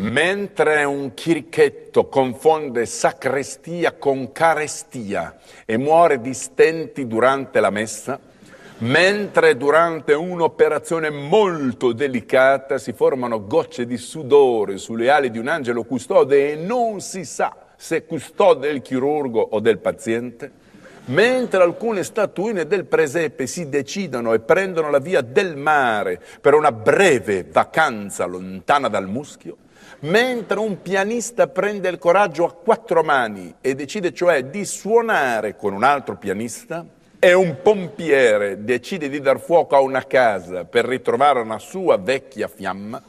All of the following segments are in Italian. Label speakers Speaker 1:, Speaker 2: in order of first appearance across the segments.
Speaker 1: Mentre un chirichetto confonde sacrestia con carestia e muore di stenti durante la messa, mentre durante un'operazione molto delicata si formano gocce di sudore sulle ali di un angelo custode e non si sa se custode il chirurgo o del paziente, mentre alcune statuine del presepe si decidono e prendono la via del mare per una breve vacanza lontana dal muschio, mentre un pianista prende il coraggio a quattro mani e decide cioè di suonare con un altro pianista, e un pompiere decide di dar fuoco a una casa per ritrovare una sua vecchia fiamma,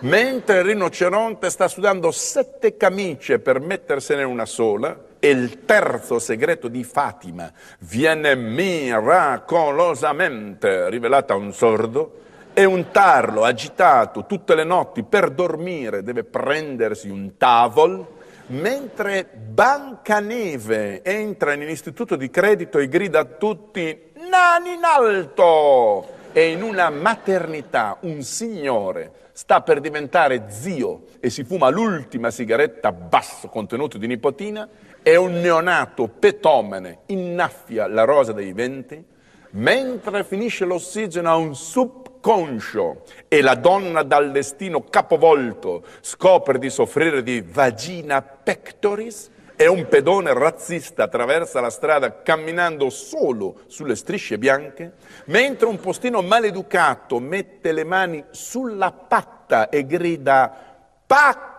Speaker 1: mentre il rinoceronte sta sudando sette camicie per mettersene una sola, e il terzo segreto di Fatima viene miracolosamente rivelato a un sordo, e un tarlo agitato tutte le notti per dormire, deve prendersi un tavolo, mentre Bancaneve entra nell'istituto di credito e grida a tutti Nani in alto! E in una maternità un signore sta per diventare zio e si fuma l'ultima sigaretta a basso contenuto di nipotina e un neonato petomene innaffia la rosa dei venti, mentre finisce l'ossigeno a un super conscio e la donna dal destino capovolto scopre di soffrire di vagina pectoris e un pedone razzista attraversa la strada camminando solo sulle strisce bianche, mentre un postino maleducato mette le mani sulla patta e grida pacco,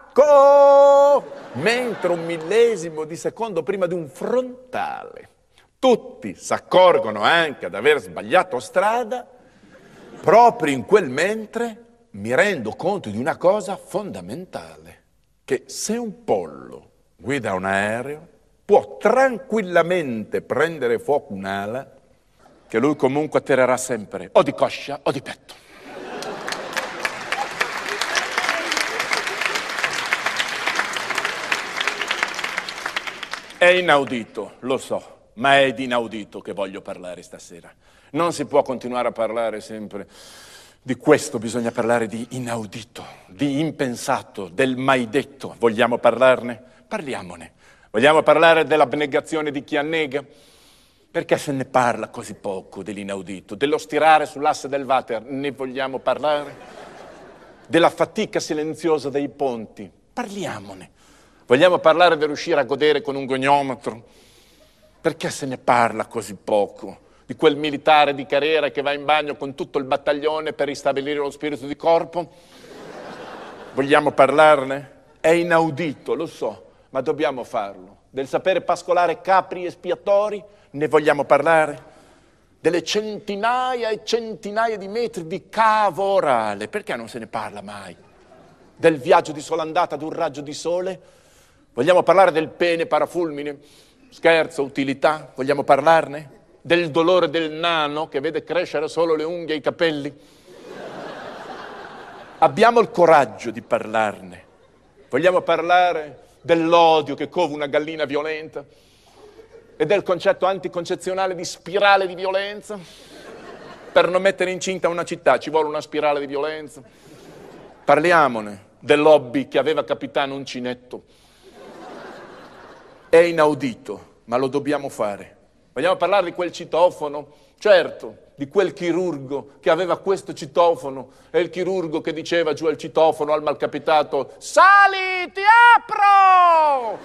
Speaker 1: mentre un millesimo di secondo prima di un frontale. Tutti si accorgono anche ad aver sbagliato strada proprio in quel mentre mi rendo conto di una cosa fondamentale, che se un pollo guida un aereo, può tranquillamente prendere fuoco un'ala che lui comunque atterrerà sempre o di coscia o di petto. È inaudito, lo so, ma è di inaudito che voglio parlare stasera. Non si può continuare a parlare sempre di questo, bisogna parlare di inaudito, di impensato, del mai detto. Vogliamo parlarne? Parliamone. Vogliamo parlare dell'abnegazione di chi annega? Perché se ne parla così poco dell'inaudito, dello stirare sull'asse del water? Ne vogliamo parlare? Della fatica silenziosa dei ponti? Parliamone. Vogliamo parlare di riuscire a godere con un goniometro? Perché se ne parla così poco? di quel militare di carriera che va in bagno con tutto il battaglione per ristabilire lo spirito di corpo? Vogliamo parlarne? È inaudito, lo so, ma dobbiamo farlo. Del sapere pascolare capri espiatori ne vogliamo parlare? Delle centinaia e centinaia di metri di cavo orale, perché non se ne parla mai? Del viaggio di solandata ad un raggio di sole? Vogliamo parlare del pene parafulmine? Scherzo, utilità? Vogliamo parlarne? del dolore del nano che vede crescere solo le unghie e i capelli? Abbiamo il coraggio di parlarne. Vogliamo parlare dell'odio che cova una gallina violenta e del concetto anticoncezionale di spirale di violenza? Per non mettere incinta una città ci vuole una spirale di violenza. Parliamone del lobby che aveva capitano Uncinetto. È inaudito, ma lo dobbiamo fare. Vogliamo parlare di quel citofono? Certo, di quel chirurgo che aveva questo citofono e il chirurgo che diceva giù al citofono al malcapitato Sali, ti apro!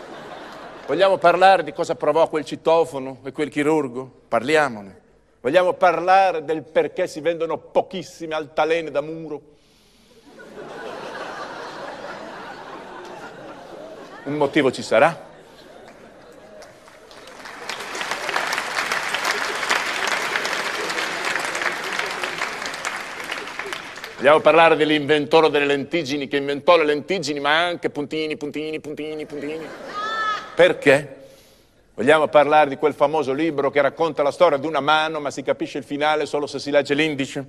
Speaker 1: Vogliamo parlare di cosa provò quel citofono e quel chirurgo? Parliamone. Vogliamo parlare del perché si vendono pochissime altalene da muro? Un motivo ci sarà? Vogliamo parlare dell'inventore delle lentiggini che inventò le lentiggini, ma anche puntini, puntini, puntini, puntini. Perché? Vogliamo parlare di quel famoso libro che racconta la storia di una mano, ma si capisce il finale solo se si legge l'indice?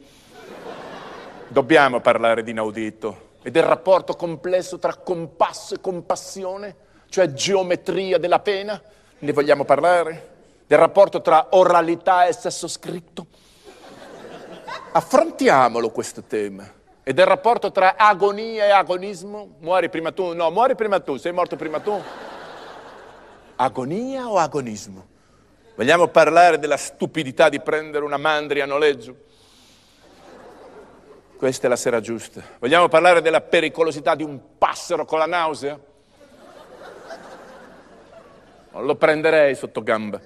Speaker 1: Dobbiamo parlare di inaudito e del rapporto complesso tra compasso e compassione, cioè geometria della pena. Ne vogliamo parlare? Del rapporto tra oralità e sesso scritto? affrontiamolo questo tema. E del rapporto tra agonia e agonismo, muori prima tu, no, muori prima tu, sei morto prima tu. Agonia o agonismo? Vogliamo parlare della stupidità di prendere una mandria a noleggio? Questa è la sera giusta. Vogliamo parlare della pericolosità di un passero con la nausea? Non lo prenderei sotto gamba.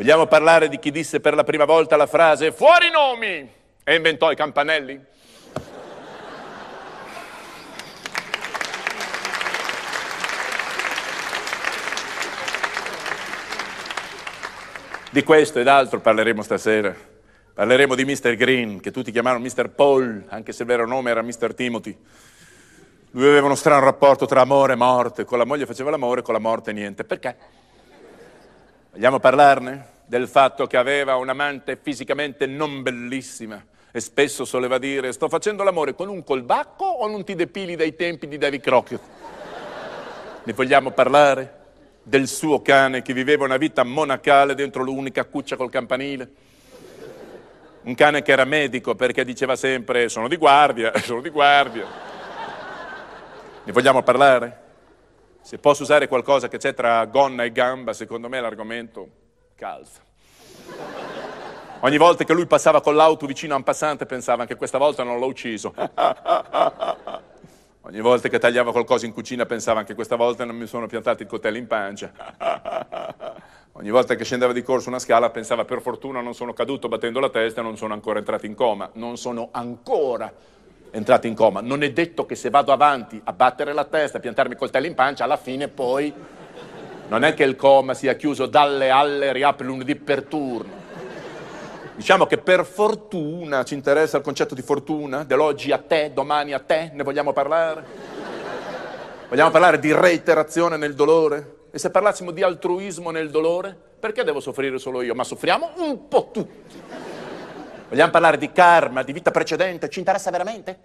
Speaker 1: Vogliamo parlare di chi disse per la prima volta la frase fuori nomi e inventò i campanelli? Di questo ed altro parleremo stasera. Parleremo di Mr. Green, che tutti chiamarono Mr. Paul, anche se il vero nome era Mr. Timothy. Lui aveva uno strano rapporto tra amore e morte. Con la moglie faceva l'amore, con la morte niente. Perché? Vogliamo parlarne del fatto che aveva un'amante fisicamente non bellissima e spesso soleva dire sto facendo l'amore con un colbacco o non ti depili dai tempi di Davy Crockett? ne vogliamo parlare? Del suo cane che viveva una vita monacale dentro l'unica cuccia col campanile? Un cane che era medico perché diceva sempre sono di guardia, sono di guardia. Ne vogliamo parlare? Se posso usare qualcosa che c'è tra gonna e gamba, secondo me l'argomento calza. Ogni volta che lui passava con l'auto vicino a un passante pensava anche questa volta non l'ho ucciso. Ogni volta che tagliava qualcosa in cucina pensava anche questa volta non mi sono piantato il coltello in pancia. Ogni volta che scendeva di corso una scala pensava per fortuna non sono caduto battendo la testa e non sono ancora entrato in coma. Non sono ancora entrata in coma. Non è detto che se vado avanti a battere la testa, a piantarmi coltello in pancia, alla fine poi non è che il coma sia chiuso dalle alle, riapre lunedì per turno. Diciamo che per fortuna ci interessa il concetto di fortuna, dell'oggi a te, domani a te, ne vogliamo parlare? Vogliamo parlare di reiterazione nel dolore? E se parlassimo di altruismo nel dolore? Perché devo soffrire solo io? Ma soffriamo un po' tutti. Vogliamo parlare di karma, di vita precedente? Ci interessa veramente?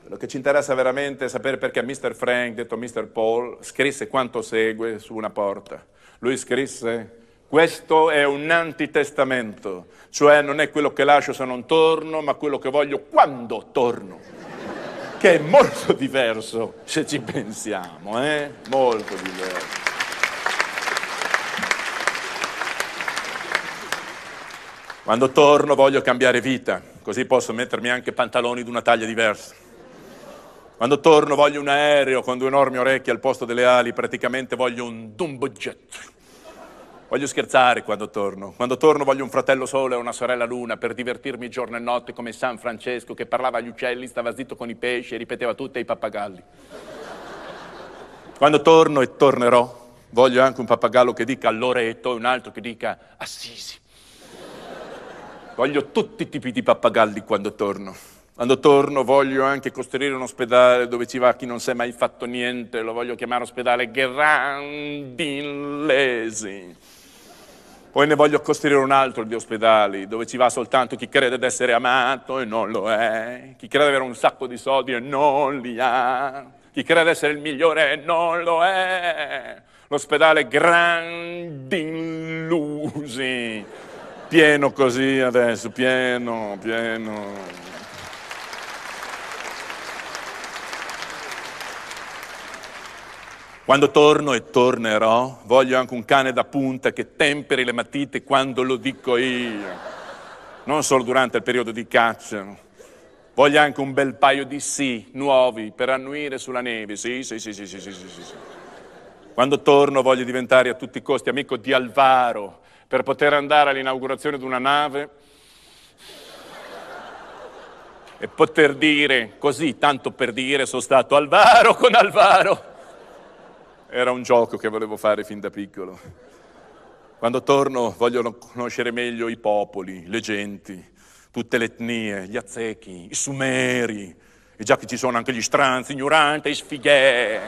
Speaker 1: Quello che ci interessa veramente è sapere perché Mr. Frank, detto Mr. Paul, scrisse quanto segue su una porta. Lui scrisse, questo è un antitestamento, cioè non è quello che lascio se non torno, ma quello che voglio quando torno che è molto diverso se ci pensiamo, eh? Molto diverso. Quando torno voglio cambiare vita, così posso mettermi anche pantaloni di una taglia diversa. Quando torno voglio un aereo con due enormi orecchie al posto delle ali, praticamente voglio un dumbo jet. Voglio scherzare quando torno. Quando torno voglio un fratello sole e una sorella luna per divertirmi giorno e notte come San Francesco che parlava agli uccelli, stava zitto con i pesci e ripeteva tutto i pappagalli. Quando torno e tornerò voglio anche un pappagallo che dica Loreto e un altro che dica Assisi voglio tutti i tipi di pappagalli quando torno. Quando torno voglio anche costruire un ospedale dove ci va chi non si è mai fatto niente, lo voglio chiamare ospedale Grandinlesi. Poi ne voglio costruire un altro di ospedali, dove ci va soltanto chi crede di essere amato e non lo è, chi crede di avere un sacco di soldi e non li ha, chi crede di essere il migliore e non lo è. L'ospedale Grandinlusi pieno così adesso, pieno, pieno. Quando torno e tornerò, voglio anche un cane da punta che temperi le matite quando lo dico io, non solo durante il periodo di caccia. Voglio anche un bel paio di sì nuovi per annuire sulla neve. Sì, sì, sì, sì, sì, sì, sì, Quando torno voglio diventare a tutti i costi amico di Alvaro, per poter andare all'inaugurazione di una nave e poter dire così, tanto per dire, sono stato Alvaro con Alvaro. Era un gioco che volevo fare fin da piccolo. Quando torno voglio conoscere meglio i popoli, le genti, tutte le etnie, gli azzechi, i sumeri, e già che ci sono anche gli stranzi, ignoranti, i sfighè.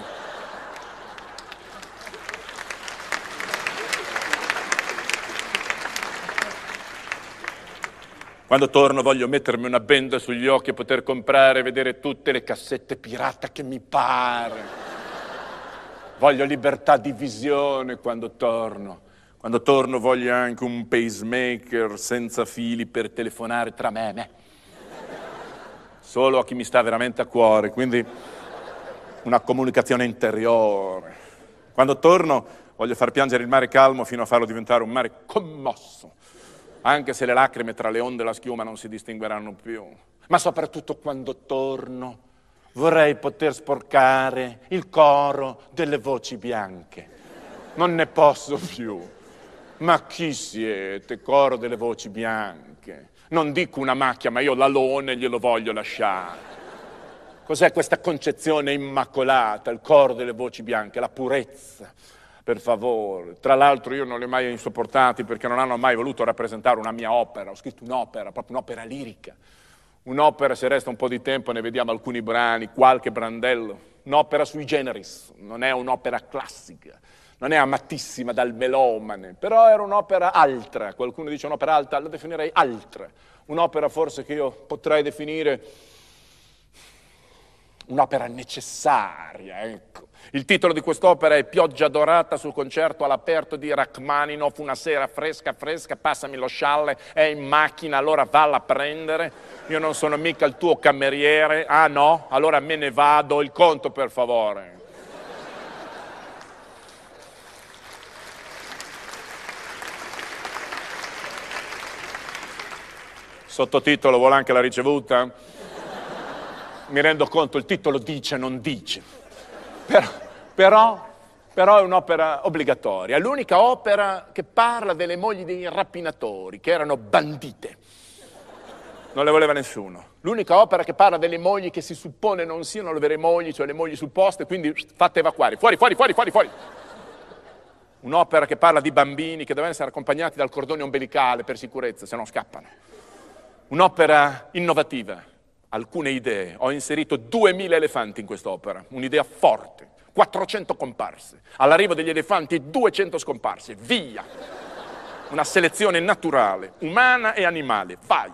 Speaker 1: Quando torno voglio mettermi una benda sugli occhi e poter comprare e vedere tutte le cassette pirata che mi pare. Voglio libertà di visione quando torno. Quando torno voglio anche un pacemaker senza fili per telefonare tra me e me. Solo a chi mi sta veramente a cuore, quindi una comunicazione interiore. Quando torno voglio far piangere il mare calmo fino a farlo diventare un mare commosso anche se le lacrime tra le onde e la schiuma non si distingueranno più. Ma soprattutto quando torno vorrei poter sporcare il coro delle voci bianche. Non ne posso più. Ma chi siete, coro delle voci bianche? Non dico una macchia, ma io l'alone glielo voglio lasciare. Cos'è questa concezione immacolata, il coro delle voci bianche, la purezza, per favore. Tra l'altro io non li ho mai insopportati perché non hanno mai voluto rappresentare una mia opera, ho scritto un'opera, proprio un'opera lirica. Un'opera, se resta un po' di tempo, ne vediamo alcuni brani, qualche brandello. Un'opera sui generis, non è un'opera classica, non è amatissima dal melomane, però era un'opera altra, qualcuno dice un'opera alta, la definirei altra. Un'opera forse che io potrei definire un'opera necessaria, ecco il titolo di quest'opera è Pioggia dorata sul concerto all'aperto di Rachmaninoff, una sera fresca fresca, passami lo scialle, è in macchina, allora valla a prendere, io non sono mica il tuo cameriere, ah no, allora me ne vado, il conto per favore. Sottotitolo, vuole anche la ricevuta? Mi rendo conto, il titolo dice, non dice però, però, però è un'opera obbligatoria, l'unica opera che parla delle mogli dei rapinatori, che erano bandite. Non le voleva nessuno. L'unica opera che parla delle mogli che si suppone non siano le vere mogli, cioè le mogli supposte, quindi fate evacuare. Fuori, fuori, fuori, fuori, fuori. Un'opera che parla di bambini che devono essere accompagnati dal cordone ombelicale per sicurezza, se no scappano. Un'opera innovativa alcune idee, ho inserito 2000 elefanti in quest'opera, un'idea forte, 400 comparse, all'arrivo degli elefanti 200 scomparse, via, una selezione naturale, umana e animale, vai.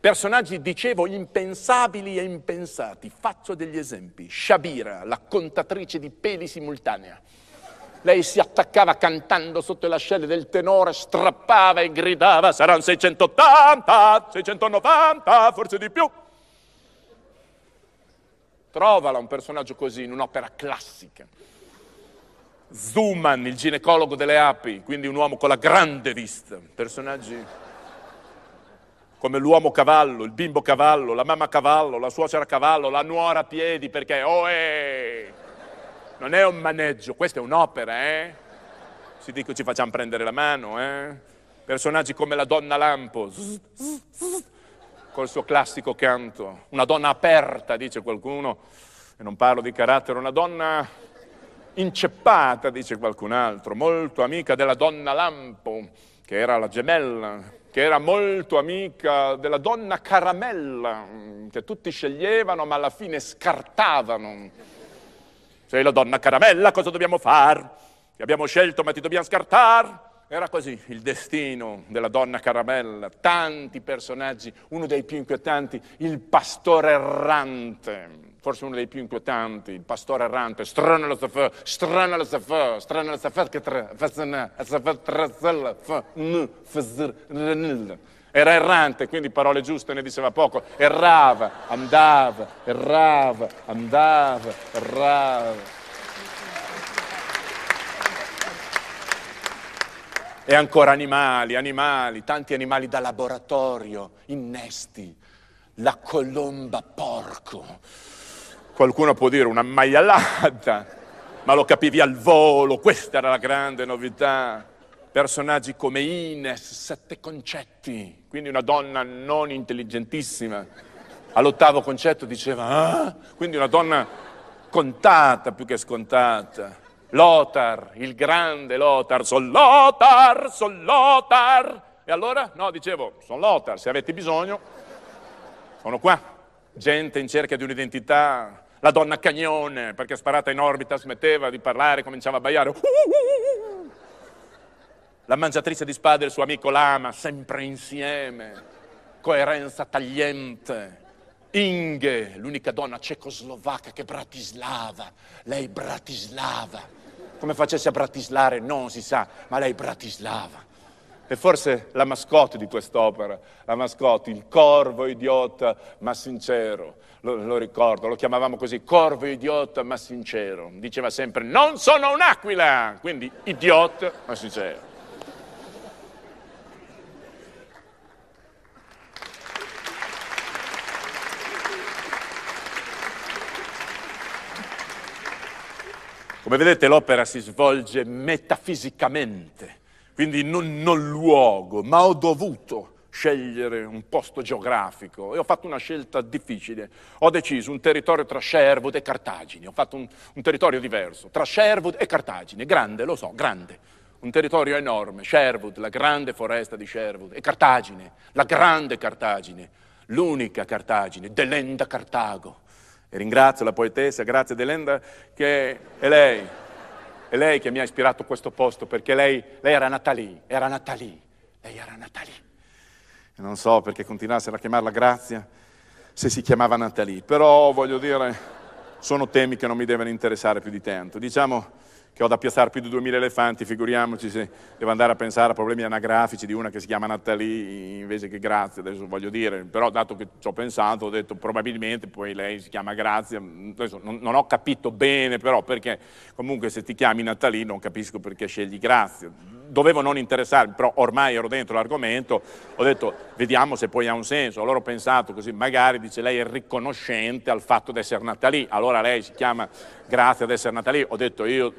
Speaker 1: Personaggi, dicevo, impensabili e impensati, faccio degli esempi. Shabira, la contatrice di peli simultanea. Lei si attaccava cantando sotto le ascelle del tenore, strappava e gridava, saranno 680, 690, forse di più. Trovala un personaggio così in un'opera classica. Zuman, il ginecologo delle api, quindi un uomo con la grande vista, personaggi come l'uomo cavallo, il bimbo cavallo, la mamma cavallo, la suocera cavallo, la nuora a piedi, perché oh, eh, non è un maneggio, questa è un'opera, eh? Si dice ci facciamo prendere la mano, eh? Personaggi come la donna lampo, zzz, zzz, zzz col suo classico canto, una donna aperta, dice qualcuno, e non parlo di carattere, una donna inceppata, dice qualcun altro, molto amica della donna Lampo, che era la gemella, che era molto amica della donna Caramella, mm, che tutti sceglievano ma alla fine scartavano. Sei la donna Caramella, cosa dobbiamo fare? Ti abbiamo scelto ma ti dobbiamo scartare? Era così il destino della donna Caramella, tanti personaggi, uno dei più inquietanti, il pastore errante, forse uno dei più inquietanti, il pastore errante, strano lo safè, strano lo safè, strano lo safè, che tra, Era errante, quindi parole giuste ne diceva poco, errava, andava, errava, andava, errava. E ancora animali, animali, tanti animali da laboratorio, innesti, la colomba porco. Qualcuno può dire una maialata, ma lo capivi al volo, questa era la grande novità. Personaggi come Ines, sette concetti, quindi una donna non intelligentissima. All'ottavo concetto diceva, ah? quindi una donna contata più che scontata. Lothar, il grande Lothar, son Lothar, son Lothar. E allora? No, dicevo, sono Lothar, se avete bisogno, sono qua. Gente in cerca di un'identità, la donna cagnone, perché sparata in orbita smetteva di parlare, cominciava a baiare. La mangiatrice di spade e il suo amico Lama, sempre insieme, coerenza tagliente. Inge, l'unica donna cecoslovacca che Bratislava, lei Bratislava. Come facesse a bratislare non si sa, ma lei Bratislava. E forse la mascotte di quest'opera, la mascotte, il corvo idiota ma sincero, lo, lo ricordo, lo chiamavamo così, corvo idiota ma sincero. Diceva sempre non sono un'aquila, quindi idiota ma sincero. Come vedete l'opera si svolge metafisicamente, quindi non, non luogo, ma ho dovuto scegliere un posto geografico e ho fatto una scelta difficile. Ho deciso un territorio tra Sherwood e Cartagine, ho fatto un, un territorio diverso, tra Sherwood e Cartagine, grande, lo so, grande, un territorio enorme, Sherwood, la grande foresta di Sherwood, e Cartagine, la grande Cartagine, l'unica Cartagine, Delenda Cartago, e ringrazio la poetessa grazie Delenda che è lei, è lei che mi ha ispirato questo posto perché lei, lei era lì, era nata lì, lei era nata lì. E non so perché continuassero a chiamarla Grazia se si chiamava Natalie, però voglio dire, sono temi che non mi devono interessare più di tanto. Diciamo, che ho da piazzare più di 2000 elefanti, figuriamoci se devo andare a pensare a problemi anagrafici di una che si chiama Nathalie invece che Grazia, adesso voglio dire, però dato che ci ho pensato ho detto probabilmente poi lei si chiama Grazia, adesso non, non ho capito bene però perché comunque se ti chiami Nathalie non capisco perché scegli Grazia, dovevo non interessarmi, però ormai ero dentro l'argomento, ho detto vediamo se poi ha un senso, allora ho pensato così, magari dice lei è riconoscente al fatto di essere nata lì, allora lei si chiama grazie ad essere nata lì, ho detto io,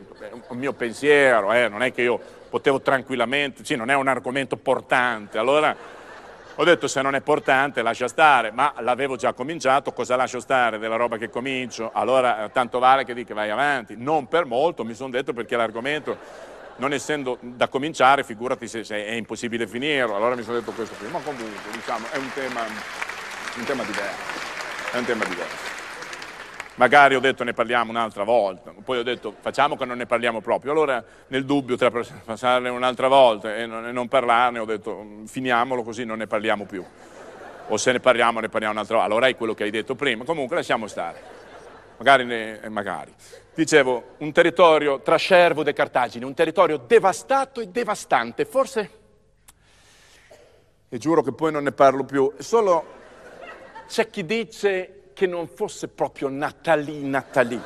Speaker 1: il mio pensiero, eh, non è che io potevo tranquillamente, sì non è un argomento portante, allora... Ho detto se non è portante lascia stare, ma l'avevo già cominciato, cosa lascio stare della roba che comincio? Allora eh, tanto vale che dica vai avanti, non per molto, mi sono detto perché l'argomento non essendo da cominciare, figurati se, se è impossibile finirlo, allora mi sono detto questo qui, ma comunque diciamo è un tema, un tema diverso, è un tema diverso. Magari ho detto ne parliamo un'altra volta, poi ho detto facciamo che non ne parliamo proprio, allora nel dubbio tra passarne un'altra volta e non parlarne ho detto mm, finiamolo così non ne parliamo più, o se ne parliamo ne parliamo un'altra volta, allora è quello che hai detto prima, comunque lasciamo stare magari, ne, eh, magari. Dicevo, un territorio tra Cervo e Cartagine, un territorio devastato e devastante, forse, e giuro che poi non ne parlo più, solo c'è chi dice che non fosse proprio Natalì, Natalì.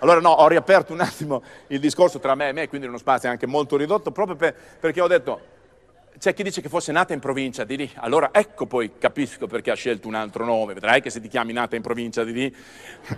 Speaker 1: Allora no, ho riaperto un attimo il discorso tra me e me, quindi in uno spazio anche molto ridotto, proprio per, perché ho detto, c'è chi dice che fosse nata in provincia di lì, allora ecco poi capisco perché ha scelto un altro nome, vedrai che se ti chiami nata in provincia di lì,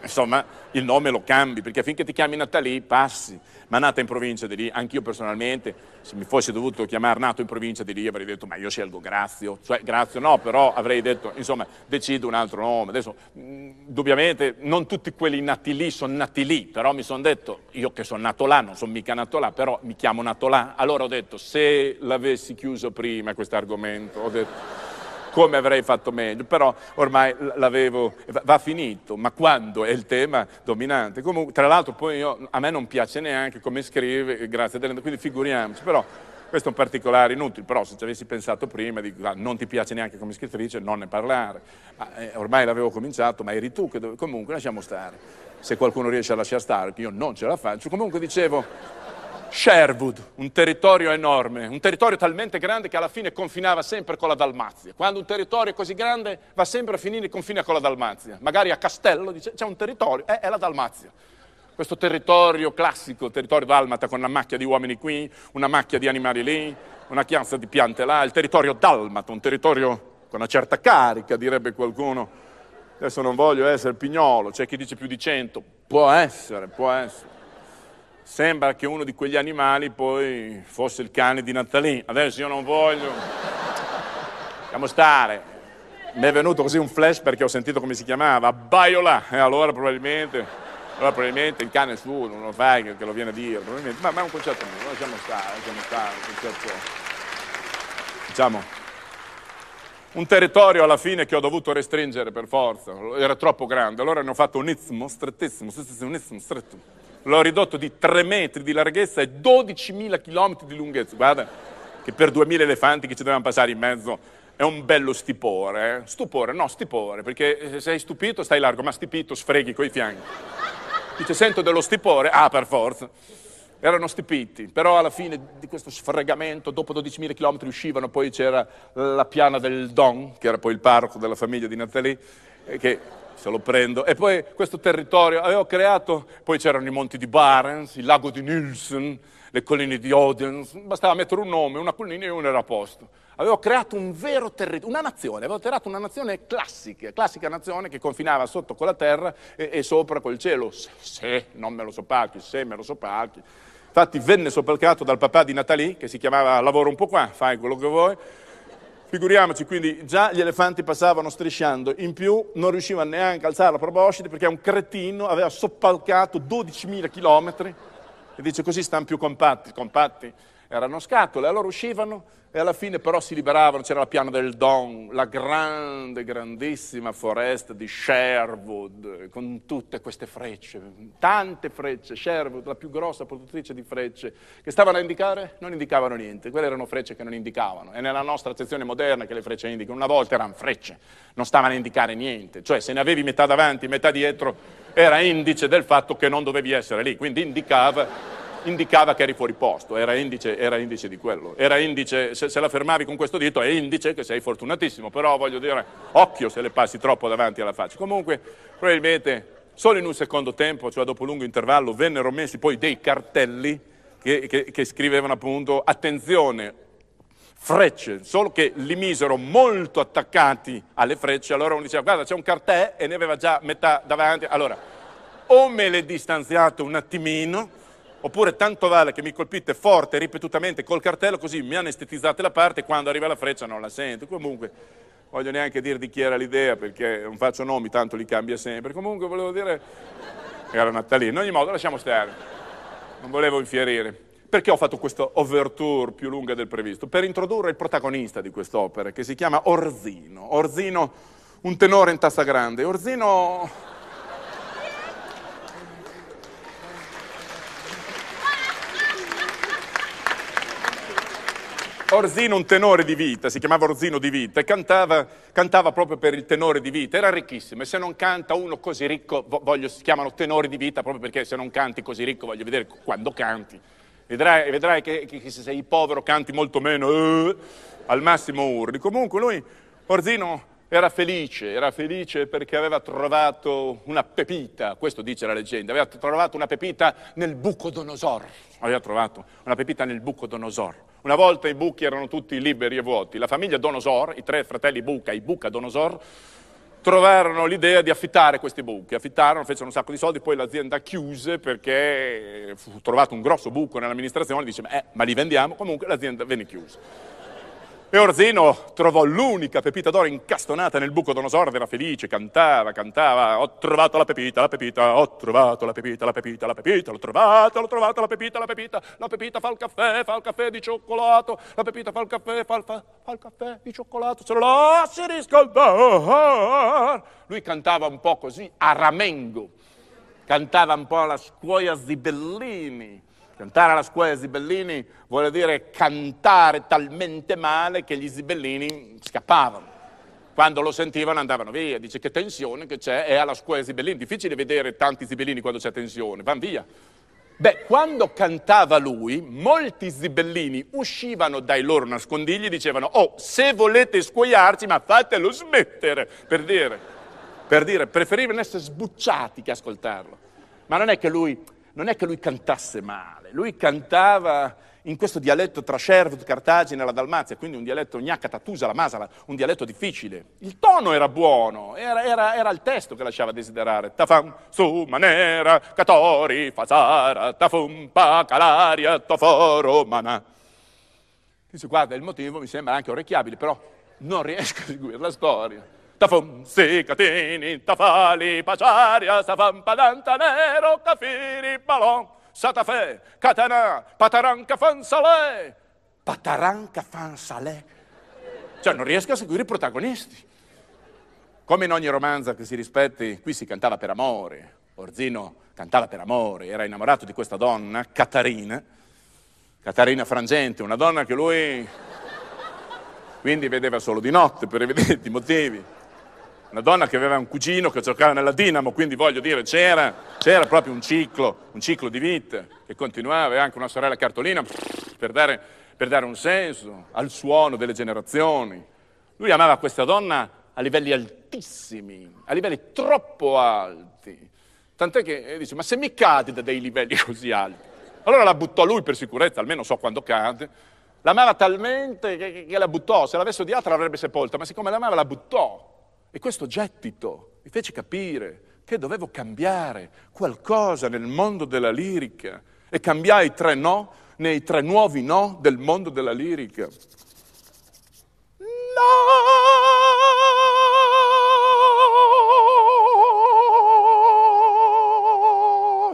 Speaker 1: insomma il nome lo cambi, perché finché ti chiami nata lì passi, ma nata in provincia di lì, anch'io personalmente, se mi fossi dovuto chiamare nato in provincia di lì avrei detto ma io scelgo Grazio, cioè Grazio no, però avrei detto insomma decido un altro nome, adesso indubbiamente non tutti quelli nati lì sono nati lì, però mi sono detto io che sono nato là, non sono mica nato là, però mi chiamo nato là, allora ho detto se l'avessi chiuso penso prima questo argomento, ho detto come avrei fatto meglio, però ormai l'avevo, va finito, ma quando è il tema dominante. Comunque, tra l'altro poi io, a me non piace neanche come scrive, eh, grazie quindi figuriamoci, però questo è un particolare inutile, però se ci avessi pensato prima, dico, ah, non ti piace neanche come scrittrice, non ne parlare. Ah, eh, ormai l'avevo cominciato, ma eri tu che dovevi, comunque lasciamo stare. Se qualcuno riesce a lasciare stare, che io non ce la faccio, comunque dicevo... Sherwood, un territorio enorme, un territorio talmente grande che alla fine confinava sempre con la Dalmazia. Quando un territorio è così grande va sempre a finire il confine con la Dalmazia. Magari a Castello dice c'è un territorio, eh, è la Dalmazia. Questo territorio classico, territorio dalmata con una macchia di uomini qui, una macchia di animali lì, una chiazza di piante là, il territorio dalmato, un territorio con una certa carica, direbbe qualcuno. Adesso non voglio essere pignolo, c'è chi dice più di cento, può essere, può essere sembra che uno di quegli animali poi fosse il cane di Nathalie. Adesso io non voglio. Andiamo stare. Mi è venuto così un flash perché ho sentito come si chiamava, Baiola. E allora probabilmente, allora probabilmente il cane è suo, non lo fai che, lo viene a dire, ma, ma, è un concetto mio, lasciamo stare, lasciamo stare, un concetto. Diciamo, un territorio alla fine che ho dovuto restringere per forza, era troppo grande, allora ne ho fatto un istmo strettissimo, strettissimo, un istmo stretto l'ho ridotto di 3 metri di larghezza e 12.000 km di lunghezza. Guarda, che per 2.000 elefanti che ci dovevano passare in mezzo è un bello stipore. Eh? Stupore, no, stipore, perché se eh, sei stupito stai largo, ma stipito sfreghi coi fianchi. Dice, sento dello stipore, ah, per forza. Erano stipiti, però alla fine di questo sfregamento, dopo 12.000 km uscivano, poi c'era la piana del Don, che era poi il parroco della famiglia di Nathalie, eh, che se lo prendo. E poi questo territorio avevo eh, creato, poi c'erano i monti di Barents, il lago di Nielsen, le colline di Odens, bastava mettere un nome, una collina e uno era a posto. Avevo creato un vero territorio, una nazione, avevo creato una nazione classica, classica nazione che confinava sotto con la terra e, e sopra col cielo, se, se non me lo soppalchi, se me lo soppalchi. Infatti venne soppalcato dal papà di Nathalie, che si chiamava Lavoro un po' qua, fai quello che vuoi, Figuriamoci, quindi già gli elefanti passavano strisciando, in più non riusciva neanche a alzare la proboscide perché un cretino aveva soppalcato 12.000 chilometri e dice così stanno più compatti, compatti erano scatole, allora uscivano e alla fine però si liberavano, c'era la piana del Don, la grande, grandissima foresta di Sherwood, con tutte queste frecce, tante frecce, Sherwood, la più grossa produttrice di frecce, che stavano a indicare? Non indicavano niente, quelle erano frecce che non indicavano, è nella nostra sezione moderna che le frecce indicano, una volta erano frecce, non stavano a indicare niente, cioè se ne avevi metà davanti, metà dietro, era indice del fatto che non dovevi essere lì, quindi indicava indicava che eri fuori posto, era indice, era indice di quello, era indice, se, se, la fermavi con questo dito è indice che sei fortunatissimo, però voglio dire, occhio se le passi troppo davanti alla faccia. Comunque, probabilmente solo in un secondo tempo, cioè dopo un lungo intervallo, vennero messi poi dei cartelli che, che, che scrivevano appunto attenzione, frecce, solo che li misero molto attaccati alle frecce, allora uno diceva guarda c'è un cartello e ne aveva già metà davanti, allora o me le distanziate un attimino Oppure tanto vale che mi colpite forte, ripetutamente, col cartello, così mi anestetizzate la parte e quando arriva la freccia non la sento. Comunque, voglio neanche dire di chi era l'idea, perché non faccio nomi, tanto li cambia sempre. Comunque, volevo dire... Era Natalino. In ogni modo, lasciamo stare. Non volevo infierire. Perché ho fatto questa overture più lunga del previsto? Per introdurre il protagonista di quest'opera, che si chiama Orzino. Orzino, un tenore in tassa grande. Orzino Orzino, un tenore di vita, si chiamava Orzino di vita, e cantava, cantava, proprio per il tenore di vita, era ricchissimo. E se non canta uno così ricco, voglio, si chiamano tenore di vita proprio perché se non canti così ricco, voglio vedere quando canti. Vedrai, vedrai che, che, se sei povero canti molto meno, eh, al massimo urli. Comunque lui, Orzino, era felice, era felice perché aveva trovato una pepita, questo dice la leggenda, aveva trovato una pepita nel buco d'onosor aveva trovato una pepita nel buco Donosor. Una volta i buchi erano tutti liberi e vuoti. La famiglia Donosor, i tre fratelli Buca i Buca Donosor, trovarono l'idea di affittare questi buchi. Affittarono, fecero un sacco di soldi, poi l'azienda chiuse perché fu trovato un grosso buco nell'amministrazione, dice, eh, ma li vendiamo, comunque l'azienda venne chiusa. E Orzino trovò l'unica pepita d'oro incastonata nel buco d'onosorda, era felice, cantava, cantava, ho trovato la pepita, la pepita, ho trovato la pepita, la pepita, la pepita, l'ho trovata, l'ho trovata, la pepita, la pepita, la pepita fa il caffè, fa il caffè di cioccolato, la pepita fa il caffè, fa il, fa, fa il caffè di cioccolato, se lo lasci riscaldare. Lui cantava un po' così, a ramengo, cantava un po' alla scuola Zibellini Cantare alla scuola dei Zibellini vuole dire cantare talmente male che gli Zibellini scappavano. Quando lo sentivano andavano via, dice che tensione che c'è, è alla scuola dei Zibellini. difficile vedere tanti Zibellini quando c'è tensione, vanno via. Beh, quando cantava lui, molti zibellini uscivano dai loro nascondigli e dicevano, oh, se volete scuoiarci, ma fatelo smettere, per dire, per dire, preferivano essere sbucciati che ascoltarlo. Ma non è che lui non è che lui cantasse male, lui cantava in questo dialetto tra Sherwood, Cartagine e la Dalmazia, quindi un dialetto gnacca, tatusa, la masala, un dialetto difficile. Il tono era buono, era, era, era il testo che lasciava desiderare. Tafam su manera, catori, fasara, tafum pa calaria, toforo mana. Dice, guarda, il motivo mi sembra anche orecchiabile, però non riesco a seguire la storia ta fonseca teni, ta fali paciaria, sa fan padantanero, cafiri balon, satafè, catana, pataranca fan salè. Pataranca fan salè. Cioè non riesco a seguire i protagonisti. Come in ogni romanza che si rispetti, qui si cantava per amore. Orzino cantava per amore, era innamorato di questa donna, Catarina, Catarina Frangente, una donna che lui quindi vedeva solo di notte per evidenti motivi una donna che aveva un cugino che giocava nella Dinamo, quindi voglio dire c'era, c'era proprio un ciclo, un ciclo di vita che continuava e anche una sorella cartolina per dare, per dare un senso al suono delle generazioni. Lui amava questa donna a livelli altissimi, a livelli troppo alti. Tant'è che eh, dice, ma se mi cade da dei livelli così alti? Allora la buttò lui per sicurezza, almeno so quando cade. L'amava talmente che, che, che la buttò, se l'avesse odiata l'avrebbe sepolta, ma siccome l'amava la buttò. E questo gettito mi fece capire che dovevo cambiare qualcosa nel mondo della lirica e cambiai tre no nei tre nuovi no del mondo della lirica. No!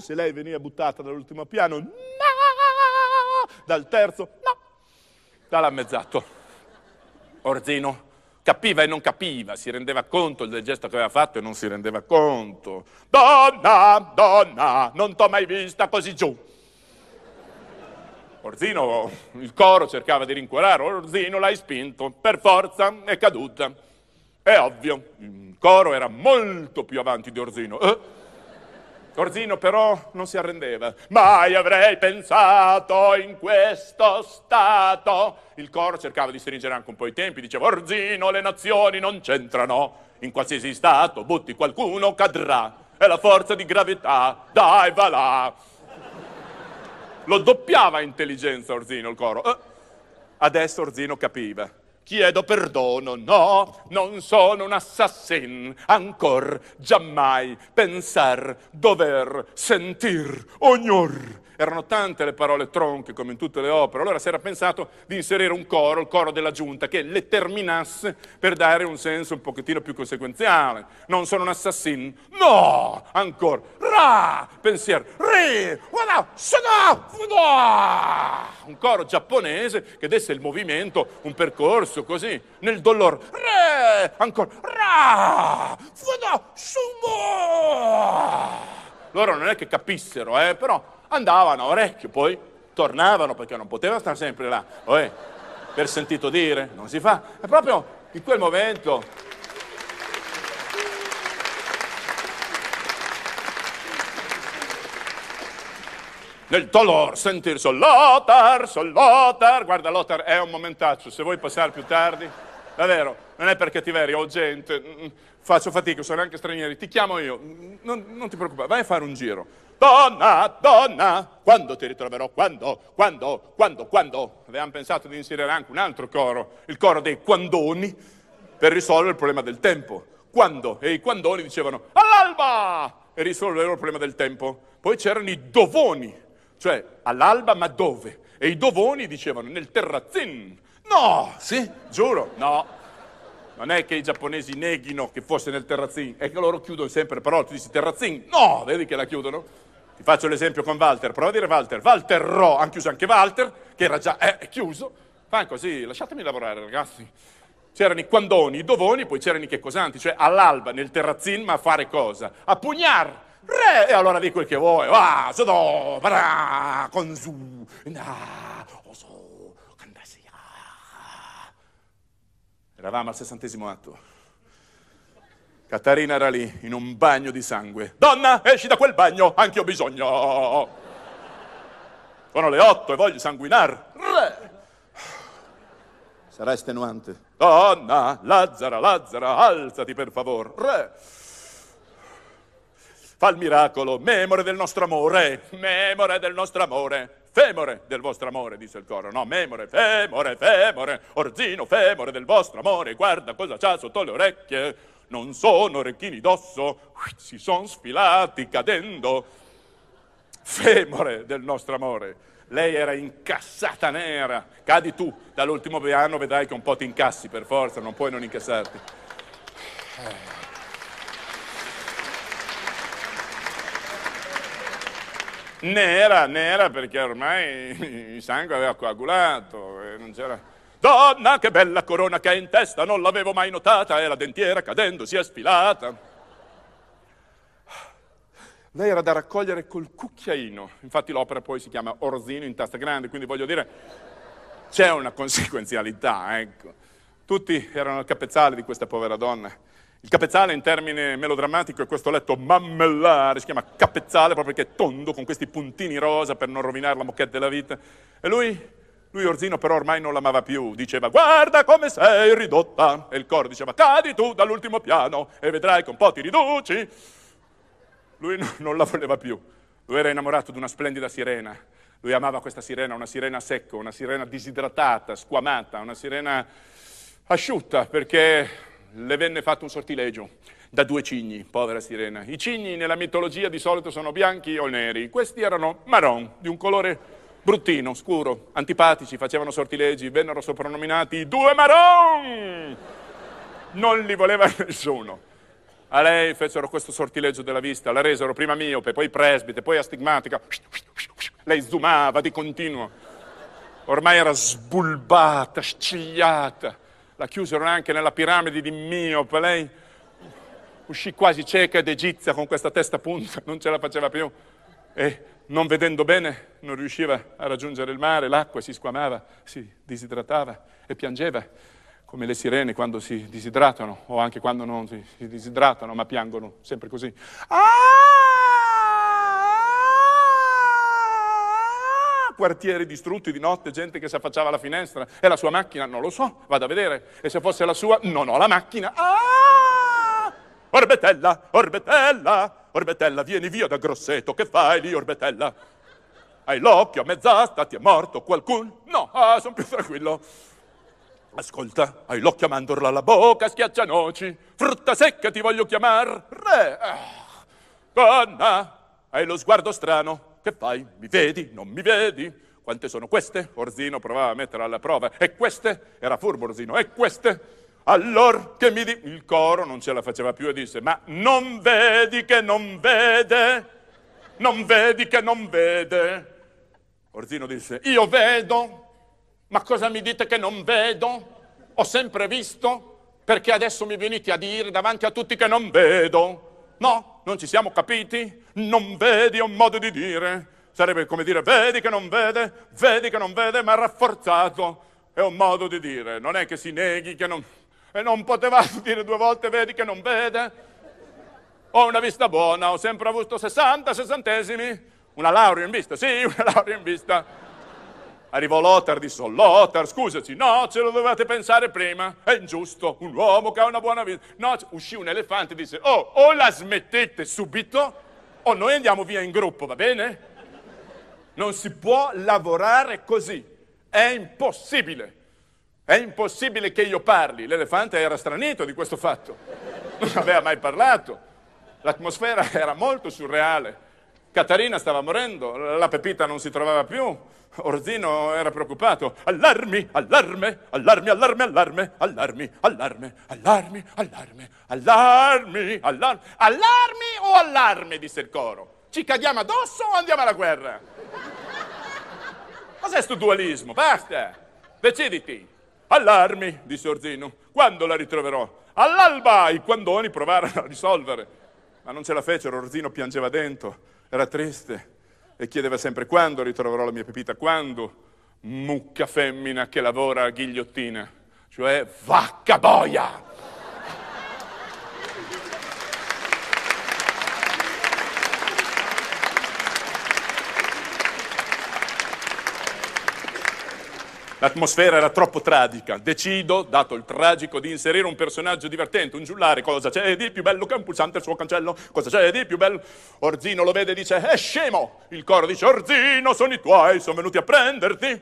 Speaker 1: Se lei veniva buttata dall'ultimo piano, no! Dal terzo, no! Dall'ammezzato. Orzino, capiva e non capiva, si rendeva conto del gesto che aveva fatto e non si rendeva conto. Donna, donna, non t'ho mai vista così giù. Orzino, il coro cercava di rincuorare, Orzino l'hai spinto, per forza è caduta. È ovvio, il coro era molto più avanti di Orzino. Eh? Corzino però non si arrendeva. Mai avrei pensato in questo stato. Il coro cercava di stringere anche un po' i tempi, diceva Orzino le nazioni non c'entrano. In qualsiasi stato butti qualcuno cadrà. È la forza di gravità. Dai, va là. Lo doppiava intelligenza Orzino il coro. Eh, adesso Orzino capiva chiedo perdono, no, non sono un assassin, ancor, giammai, pensar, dover, sentir, ognor. Erano tante le parole tronche come in tutte le opere, allora si era pensato di inserire un coro, il coro della giunta, che le terminasse per dare un senso un pochettino più conseguenziale. Non sono un assassin, no, ancora, ra, pensier, re, voilà, sono, un coro giapponese che desse il movimento, un percorso, adesso così, nel dolore, re, ancora, ra, vada, sumo. Loro non è che capissero, eh, però andavano a orecchio, poi tornavano perché non poteva stare sempre là, oh, eh, per sentito dire, non si fa. È proprio in quel momento nel dolore, sentirsi Lothar, Lothar, guarda Lothar è un momentaccio, se vuoi passare più tardi, davvero, non è perché ti veri, ho gente, mm, mm, faccio fatica, sono anche stranieri, ti chiamo io, mm, non, non ti preoccupare, vai a fare un giro. Donna, donna, quando ti ritroverò, quando, quando, quando, quando? Avevamo pensato di inserire anche un altro coro, il coro dei quandoni, per risolvere il problema del tempo. Quando? E i quandoni dicevano all'alba! E risolvevano il problema del tempo. Poi c'erano i dovoni, cioè all'alba, ma dove? E i dovoni dicevano nel terrazzin. No! Sì? Giuro, no. Non è che i giapponesi neghino che fosse nel terrazzin, è che loro chiudono sempre però tu dici terrazzin, no, vedi che la chiudono? Ti faccio l'esempio con Walter, prova a dire Walter, Walter Ro, hanno chiuso anche Walter, che era già eh, chiuso, fanno così, lasciatemi lavorare ragazzi. C'erano i quandoni, i dovoni, poi c'erano i checosanti, cioè all'alba nel terrazzin, ma a fare cosa? A pugnar! Re, e allora di quel che vuoi, va, sodo, parà, con su, na, oso, candasia. Ah. Eravamo al sessantesimo atto. Catarina era lì, in un bagno di sangue. Donna, esci da quel bagno, anche ho bisogno. Sono le otto e voglio sanguinar. Re. Sarà estenuante. Donna, Lazzara, Lazzara, alzati per favore. Re fa il miracolo, memore del nostro amore, memore del nostro amore. Femore del vostro amore, disse il coro. No, memore, femore, femore, orzino, femore del vostro amore. Guarda cosa c'ha sotto le orecchie. Non sono orecchini d'osso, si sono sfilati cadendo. Femore del nostro amore. Lei era incassata nera. Cadi tu dall'ultimo piano, vedrai che un po' ti incassi per forza, non puoi non incassarti. Nera, nera perché ormai il sangue aveva coagulato e non c'era... Donna, che bella corona che hai in testa, non l'avevo mai notata, e la dentiera cadendo si è sfilata. Lei era da raccogliere col cucchiaino, infatti l'opera poi si chiama Orsino in testa grande, quindi voglio dire, c'è una conseguenzialità, ecco. Tutti erano al capezzale di questa povera donna. Il capezzale in termine melodrammatico è questo letto mammellare, si chiama capezzale proprio perché è tondo con questi puntini rosa per non rovinare la moquette della vita. E lui, lui Orzino però ormai non l'amava più, diceva guarda come sei ridotta e il coro diceva cadi tu dall'ultimo piano e vedrai che un po' ti riduci. Lui no, non la voleva più, lui era innamorato di una splendida sirena, lui amava questa sirena, una sirena secco, una sirena disidratata, squamata, una sirena asciutta perché le venne fatto un sortilegio da due cigni, povera sirena. I cigni nella mitologia di solito sono bianchi o neri, questi erano marron, di un colore bruttino, scuro, antipatici, facevano sortilegi, vennero soprannominati i due marron. Non li voleva nessuno. A lei fecero questo sortilegio della vista, la resero prima miope, poi presbite, poi astigmatica. Lei zoomava di continuo. Ormai era sbulbata, scigliata la chiusero anche nella piramide di Miope, lei uscì quasi cieca ed egizia con questa testa punta, non ce la faceva più e non vedendo bene non riusciva a raggiungere il mare, l'acqua si squamava, si disidratava e piangeva come le sirene quando si disidratano o anche quando non si disidratano ma piangono sempre così. Ah! quartieri distrutti di notte, gente che si affacciava alla finestra. È la sua macchina? Non lo so, vado a vedere. E se fosse la sua? Non ho la macchina. Ah! Orbetella, Orbetella, Orbetella, vieni via da Grosseto, che fai lì, Orbetella? Hai l'occhio a mezz'asta, ti è morto qualcuno? No, ah, sono più tranquillo. Ascolta, hai l'occhio a mandorla alla bocca, schiaccia noci, frutta secca ti voglio chiamar, re. Ah. Donna, hai lo sguardo strano, che fai? Mi vedi? Non mi vedi? Quante sono queste? Orzino provava a metterle alla prova. E queste? Era furbo Orzino. E queste? Allor che mi di... Il coro non ce la faceva più e disse, ma non vedi che non vede? Non vedi che non vede? Orzino disse, io vedo, ma cosa mi dite che non vedo? Ho sempre visto, perché adesso mi venite a dire davanti a tutti che non vedo? No, non ci siamo capiti, non vedi è un modo di dire. Sarebbe come dire vedi che non vede, vedi che non vede, ma rafforzato. È un modo di dire, non è che si neghi che non... E non potevate dire due volte vedi che non vede. Ho una vista buona, ho sempre avuto 60 sessantesimi, una laurea in vista, sì, una laurea in vista. Arrivò Lothar, disse, Lothar, scusaci, no, ce lo dovevate pensare prima, è ingiusto, un uomo che ha una buona vita. No, uscì un elefante e disse, oh, o la smettete subito, o noi andiamo via in gruppo, va bene? Non si può lavorare così, è impossibile. È impossibile che io parli. L'elefante era stranito di questo fatto, non aveva mai parlato. L'atmosfera era molto surreale. Catarina stava morendo, la Pepita non si trovava più, Orzino era preoccupato. Allarmi, allarme, allarmi, allarme, allarme, allarmi, allarme, allarmi, allarme, allarmi, allarmi. Allarmi o allarme, disse il coro. Ci cadiamo addosso o andiamo alla guerra? Cos'è sto dualismo? Basta, deciditi. Allarmi, disse Orzino. Quando la ritroverò? All'alba i quandoni provarono a risolvere. Ma non ce la fecero, Orzino piangeva dentro era triste e chiedeva sempre quando ritroverò la mia pepita, quando mucca femmina che lavora a ghigliottina, cioè vacca boia. L'atmosfera era troppo tragica. Decido, dato il tragico, di inserire un personaggio divertente, un giullare. Cosa c'è di più bello che un pulsante al suo cancello? Cosa c'è di più bello? Orzino lo vede e dice, è scemo! Il coro dice, Orzino, sono i tuoi, sono venuti a prenderti.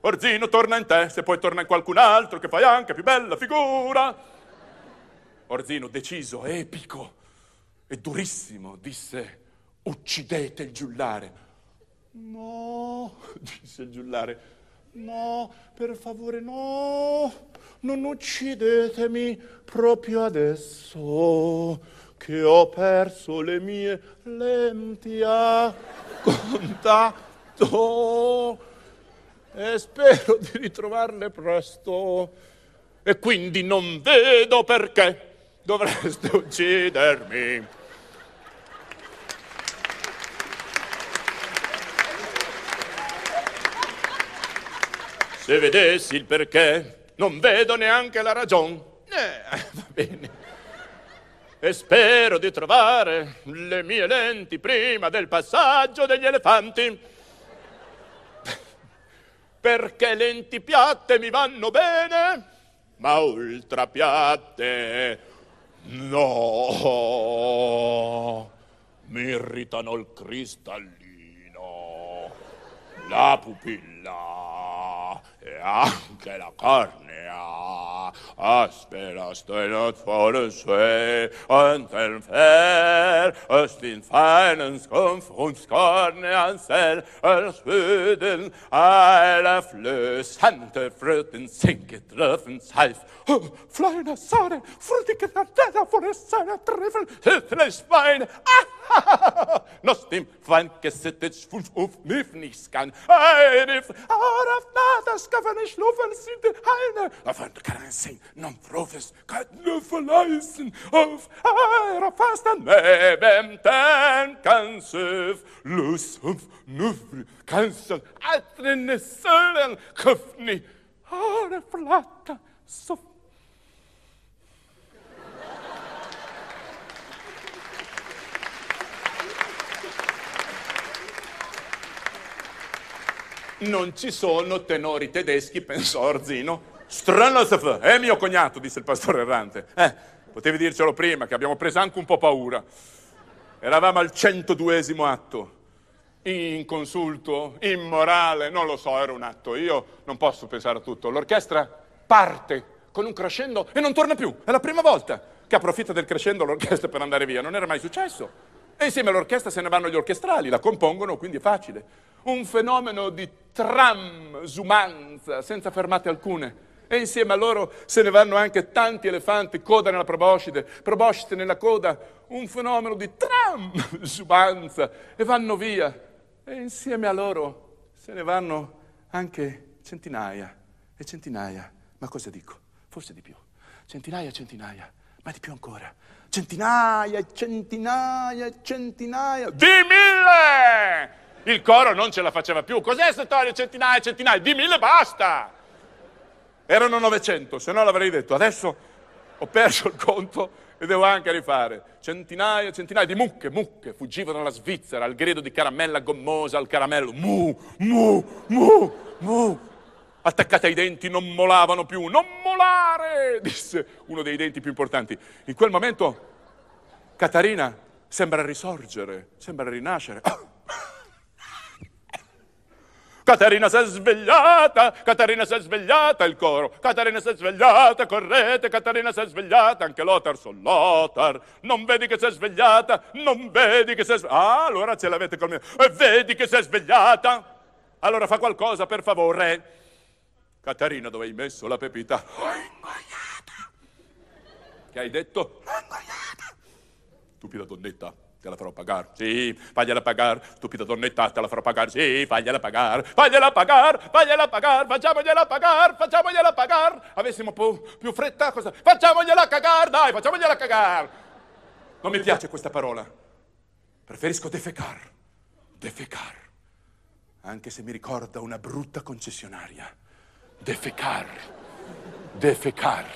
Speaker 1: Orzino, torna in te, se poi torna in qualcun altro che fai anche più bella figura. Orzino, deciso, epico e durissimo, disse, uccidete il giullare. No, disse il giullare, No, per favore, no, non uccidetemi proprio adesso che ho perso le mie lenti a contatto e spero di ritrovarle presto. E quindi non vedo perché dovreste uccidermi. Se vedessi il perché, non vedo neanche la ragione. Eh, va bene. E spero di trovare le mie lenti prima del passaggio degli elefanti. Perché lenti piatte mi vanno bene, ma ultra piatte no. Mi irritano il cristallino, la pupilla. Ah, Que la carne, ah. Asperas deines Volles Schwee und den Fer, aus den feinen Skumpf und Skorniansel, es würden alle flößante Früten sinken treffen, half. Fleine Sahne, frütige Tadella von es seiner Trüffel, hüftlich Beine, Nos dem Feind gesittet, schwulf auf Miff nichts kann. Ein If, auf Natas, kann ich schlufen, sind die Heine. Auf ein Kreis. sing non profes nu verleisen auf eure fasten leben ten kansuf lusuf nufri kansel atrene sölen köfni hare flatta sof Non ci sono tenori tedeschi, pensò Orzino. Stranlosef è eh, mio cognato, disse il pastore errante. Eh, potevi dircelo prima, che abbiamo preso anche un po' paura. Eravamo al 102esimo atto. Inconsulto, immorale, non lo so, era un atto. Io non posso pensare a tutto. L'orchestra parte con un crescendo e non torna più. È la prima volta che approfitta del crescendo l'orchestra per andare via. Non era mai successo. E insieme all'orchestra se ne vanno gli orchestrali, la compongono, quindi è facile. Un fenomeno di transumanza, senza fermate alcune. E insieme a loro se ne vanno anche tanti elefanti, coda nella proboscide, proboscide nella coda, un fenomeno di tram, subanza, e vanno via. E insieme a loro se ne vanno anche centinaia e centinaia. Ma cosa dico? Forse di più. Centinaia e centinaia, ma di più ancora. Centinaia e centinaia e centinaia. Di mille! Il coro non ce la faceva più. Cos'è questa storia? Centinaia e centinaia. Di mille basta! Erano 900, se no l'avrei detto, adesso ho perso il conto e devo anche rifare. Centinaia e centinaia di mucche, mucche, fuggivano dalla Svizzera al grido di caramella gommosa al caramello. Mu, mu, mu, mu. Attaccate ai denti, non molavano più. Non molare, disse uno dei denti più importanti. In quel momento Catarina sembra risorgere, sembra rinascere. Ah! Caterina si è svegliata, Caterina si è svegliata, il coro. Caterina si è svegliata, correte, Caterina si è svegliata, anche Lothar son Lothar. Non vedi che si è svegliata, non vedi che si è svegliata. Ah, allora ce l'avete con me. E eh, vedi che si è svegliata. Allora fa qualcosa, per favore. Caterina, dove hai messo la pepita? L'ho ingoiata. Che hai detto? L'ho ingoiata. Stupida donnetta te la farò pagare, sì, fagliela pagare, stupida donnetta, te la farò pagare, sì, fagliela pagare, fagliela pagar, fagliela pagar, facciamogliela pagar, facciamogliela pagar, avessimo più, più fretta, cosa... facciamogliela cagar, dai, facciamogliela cagar. Non mi piace questa parola, preferisco defecar, defecar, anche se mi ricorda una brutta concessionaria, defecar, defecar.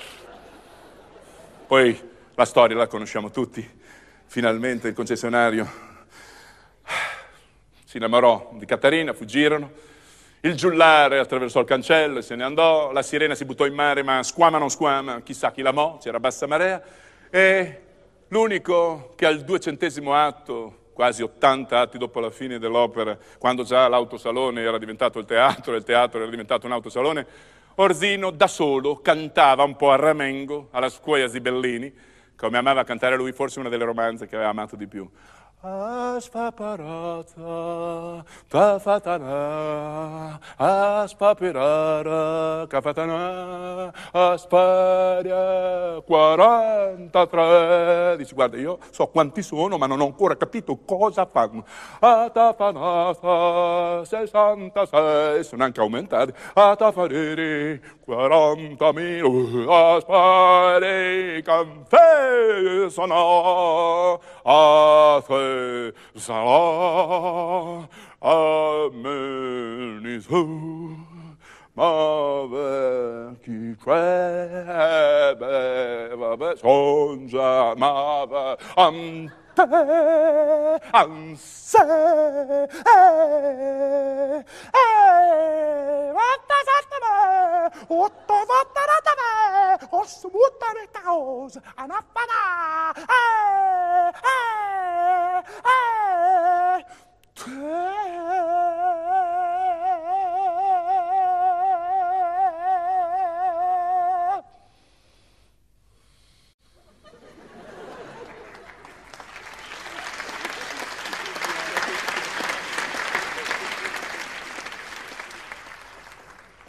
Speaker 1: Poi la storia la conosciamo tutti finalmente il concessionario si innamorò di Caterina, fuggirono. Il giullare attraversò il cancello e se ne andò, la sirena si buttò in mare, ma squama non squama, chissà chi l'amò, c'era bassa marea, e l'unico che al duecentesimo atto, quasi 80 atti dopo la fine dell'opera, quando già l'autosalone era diventato il teatro e il teatro era diventato un autosalone, Orzino da solo cantava un po' a ramengo alla scuola Zibellini, come amava cantare lui, forse una delle romanze che aveva amato di più. Aspa parata, ta fatana, aspa pirara, cafatana, asparia, 43. Dici, guarda, io so quanti sono, ma non ho ancora capito cosa fanno. Atafanata, 66, sono anche aumentati. Atafariri, 40.000, aspari, canfe, sono, afe. is who? Mother, sana amenizu maveki trebebe sonja mava am the matter with the house? taos, anapana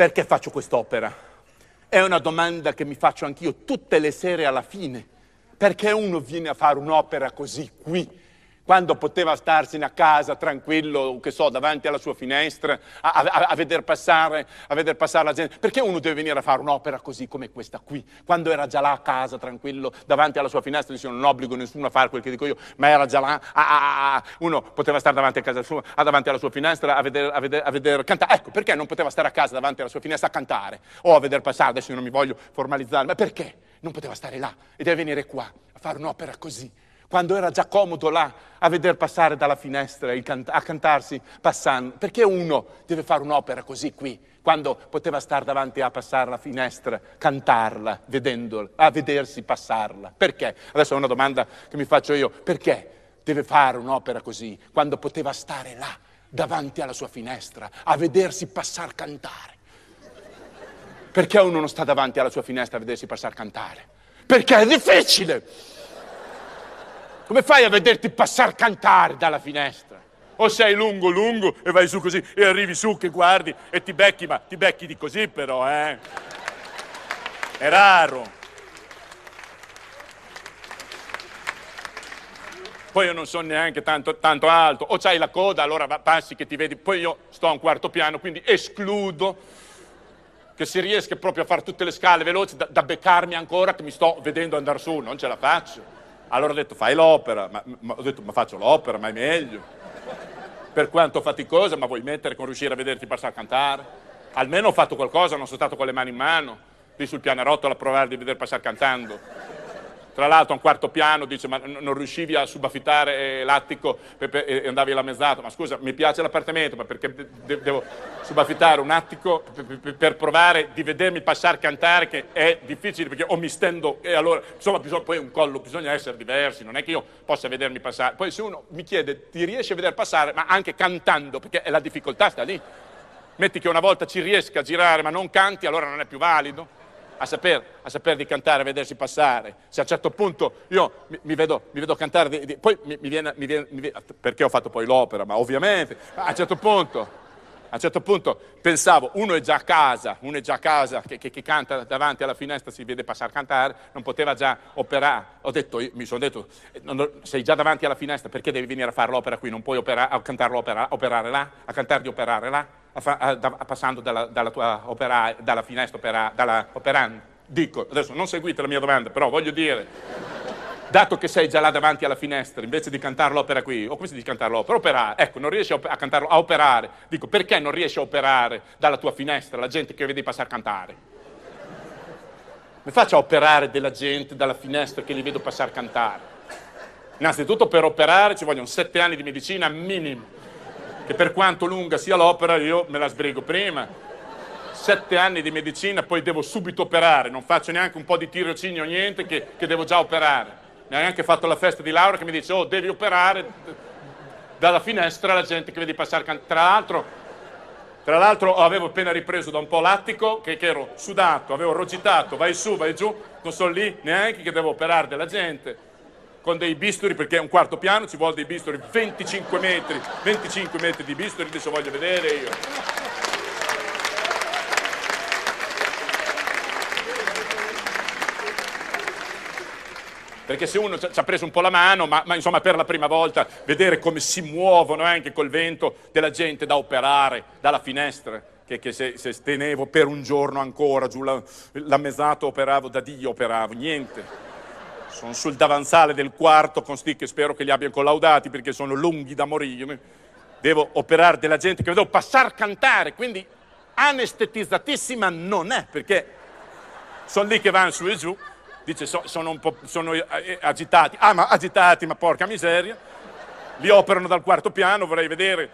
Speaker 1: Perché faccio quest'opera? È una domanda che mi faccio anch'io tutte le sere alla fine. Perché uno viene a fare un'opera così qui? quando poteva starsene a casa tranquillo, che so, davanti alla sua finestra, a, a, a, veder passare, a, veder passare, la gente. Perché uno deve venire a fare un'opera così come questa qui? Quando era già là a casa, tranquillo, davanti alla sua finestra, dice non obbligo nessuno a fare quel che dico io, ma era già là, uno poteva stare davanti a casa sua, davanti alla sua finestra a vedere, a, vedere, a vedere cantare. Ecco, perché non poteva stare a casa davanti alla sua finestra a cantare o a veder passare? Adesso io non mi voglio formalizzare, ma perché? Non poteva stare là e deve venire qua a fare un'opera così quando era già comodo là a veder passare dalla finestra, a cantarsi passando. Perché uno deve fare un'opera così qui, quando poteva stare davanti a passare la finestra, cantarla, vedendola, a vedersi passarla? Perché? Adesso è una domanda che mi faccio io. Perché deve fare un'opera così, quando poteva stare là, davanti alla sua finestra, a vedersi passare cantare? Perché uno non sta davanti alla sua finestra a vedersi passare cantare? Perché è difficile! Come fai a vederti passare cantare dalla finestra? O sei lungo, lungo e vai su così e arrivi su che guardi e ti becchi, ma ti becchi di così però, eh? È raro. Poi io non sono neanche tanto, tanto alto, o c'hai la coda, allora passi che ti vedi, poi io sto a un quarto piano, quindi escludo che si riesca proprio a fare tutte le scale veloci da, da beccarmi ancora che mi sto vedendo andare su, non ce la faccio. Allora ho detto fai l'opera, ma, ma, ho detto ma faccio l'opera, ma è meglio. Per quanto faticosa, ma vuoi mettere con riuscire a vederti passare a cantare? Almeno ho fatto qualcosa, non sono stato con le mani in mano, lì sul pianerottolo a provare di veder passare cantando. Tra l'altro a un quarto piano dice ma non riuscivi a subaffittare eh, l'attico e andavi alla mezzata, ma scusa mi piace l'appartamento ma perché de- devo subaffittare un attico per provare di vedermi passare a cantare che è difficile perché o mi stendo e allora insomma bisogna, poi un collo, bisogna essere diversi, non è che io possa vedermi passare. Poi se uno mi chiede ti riesci a vedere passare ma anche cantando perché la difficoltà sta lì. Metti che una volta ci riesca a girare ma non canti, allora non è più valido a saper, a saper di cantare, a vedersi passare. Se a un certo punto io mi, mi, vedo, mi vedo, cantare, di, di, poi mi, viene, viene, viene, perché ho fatto poi l'opera, ma ovviamente, a un certo punto, a un certo punto pensavo, uno è già a casa, uno è già a casa, che, che, che canta davanti alla finestra, si vede passare a cantare, non poteva già operare. Ho detto, io, mi sono detto, eh, non, sei già davanti alla finestra, perché devi venire a fare l'opera qui? Non puoi opera, a cantare l'opera, operare là, a cantare di operare là? passando dalla, dalla, tua opera, dalla finestra opera, dalla operante. Dico, adesso non seguite la mia domanda, però voglio dire, dato che sei già là davanti alla finestra, invece di cantare l'opera qui, o come si dice cantare l'opera? Operare, ecco, non riesci a, cantarlo, a operare. Dico, perché non riesci a operare dalla tua finestra la gente che vedi passare a cantare? Mi a operare della gente dalla finestra che li vedo passare a cantare. Innanzitutto per operare ci vogliono sette anni di medicina minimo e per quanto lunga sia l'opera, io me la sbrigo prima. Sette anni di medicina, poi devo subito operare, non faccio neanche un po' di tirocinio, niente, che, che devo già operare. Ne ho anche fatto la festa di laurea che mi dice, oh, devi operare dalla finestra la gente che vedi passare. Tra l'altro, tra l'altro avevo appena ripreso da un po' l'attico, che, che, ero sudato, avevo rogitato, vai su, vai giù, non sono lì neanche che devo operare della gente con dei bisturi perché è un quarto piano, ci vuole dei bisturi, 25 metri, 25 metri di bisturi, adesso voglio vedere io. Perché se uno ci ha preso un po' la mano, ma, ma insomma per la prima volta vedere come si muovono eh, anche col vento della gente da operare dalla finestra, che, che se, se, stenevo per un giorno ancora giù la, la mesata operavo, da Dio operavo, niente. Sono sul davanzale del quarto con stick, spero che li abbiano collaudati perché sono lunghi da morire. Devo operare della gente che vedo a cantare, quindi anestetizzatissima non è perché sono lì che vanno su e giù. Dice so, sono un po' sono eh, eh, agitati. Ah, ma agitati, ma porca miseria. Li operano dal quarto piano, vorrei vedere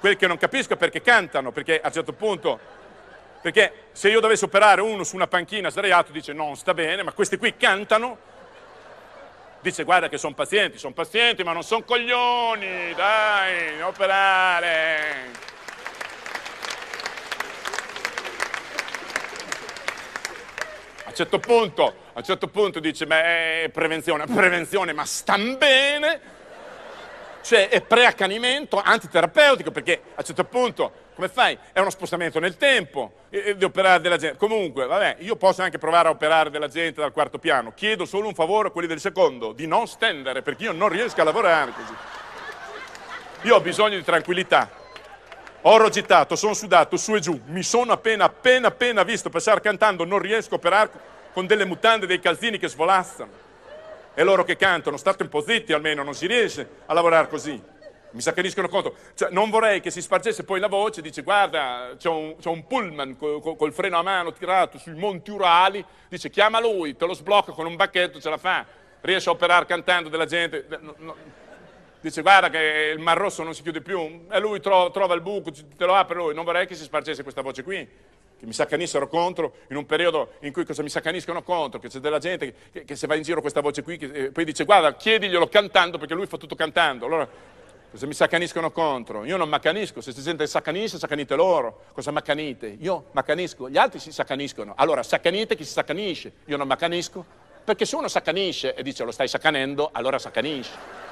Speaker 1: quel che non capisco perché cantano, perché a un certo punto, perché se io dovessi operare uno su una panchina sdraiato dice non sta bene, ma questi qui cantano dice guarda che sono pazienti, sono pazienti ma non sono coglioni, dai, operare. A un certo punto, a un certo punto dice, beh, prevenzione, prevenzione, ma stan bene, cioè è preaccanimento antiterapeutico perché a un certo punto come fai? È uno spostamento nel tempo eh, eh, di operare della gente. Comunque, vabbè, io posso anche provare a operare della gente dal quarto piano. Chiedo solo un favore a quelli del secondo, di non stendere, perché io non riesco a lavorare così. Io ho bisogno di tranquillità. Ho rogitato, sono sudato, su e giù. Mi sono appena, appena, appena visto passare cantando, non riesco a operare con delle mutande, dei calzini che svolazzano. E loro che cantano, state un po' zitti almeno, non si riesce a lavorare così mi sa che rischiano conto. Cioè, non vorrei che si spargesse poi la voce, dice guarda c'è un, c'è un pullman col, col, freno a mano tirato sui monti Urali, dice chiama lui, te lo sblocca con un bacchetto, ce la fa, riesce a operare cantando della gente. No, no. Dice guarda che il Mar Rosso non si chiude più, e lui tro, trova il buco, te lo apre lui, non vorrei che si spargesse questa voce qui che mi saccanissero contro in un periodo in cui cosa mi saccaniscono contro, che c'è della gente che, che, che se va in giro questa voce qui, che, poi dice guarda chiediglielo cantando perché lui fa tutto cantando. Allora cosa mi saccaniscono contro? Io non maccanisco, se si sente saccanista, saccanite loro, cosa maccanite? Io maccanisco, gli altri si saccaniscono, allora saccanite chi si saccanisce, io non maccanisco, perché se uno saccanisce e dice lo stai saccanendo, allora saccanisce.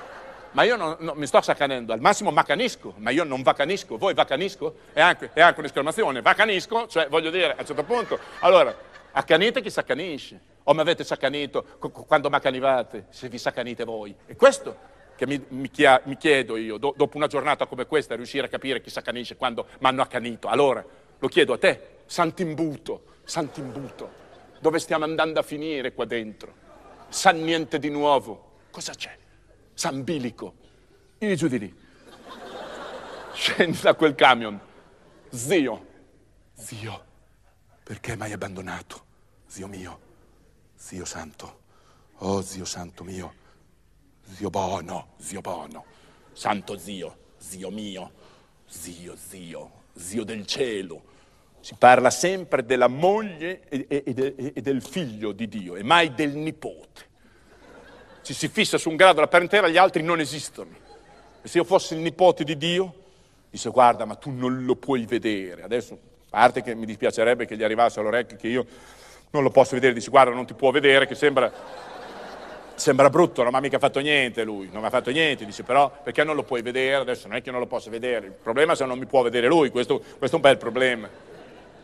Speaker 1: Ma io non, non mi sto saccanendo, al massimo maccanisco, ma io non vacanisco, voi vacanisco? È anche, è anche un'esclamazione, vacanisco, cioè voglio dire, a un certo punto, allora, accanite chi saccanisce, o mi avete saccanito quando maccanivate, se vi saccanite voi. E questo che mi, mi chiedo io, do, dopo una giornata come questa, riuscire a capire chi s'accanisce quando mi hanno accanito. Allora, lo chiedo a te, Sant'Imbuto, Sant'Imbuto, dove stiamo andando a finire qua dentro? San niente di nuovo, cosa c'è? San Bilico, vieni giù di lì. Scendi da quel camion. Zio, zio, perché mi hai abbandonato? Zio mio, zio santo, oh zio santo mio Zio Bono, zio Bono, santo zio, zio mio, zio, zio, zio del cielo. Si parla sempre della moglie e, e, e, e del figlio di Dio e mai del nipote. Ci si fissa su un grado la parentela, gli altri non esistono. E se io fossi il nipote di Dio, disse guarda ma tu non lo puoi vedere. Adesso, a parte che mi dispiacerebbe che gli arrivasse all'orecchio che io non lo posso vedere, dice guarda non ti può vedere, che sembra Sembra brutto, non mi ha mica fatto niente lui, non mi ha fatto niente, dice però perché non lo puoi vedere, adesso non è che non lo posso vedere, il problema è se non mi può vedere lui, questo, questo è un bel problema.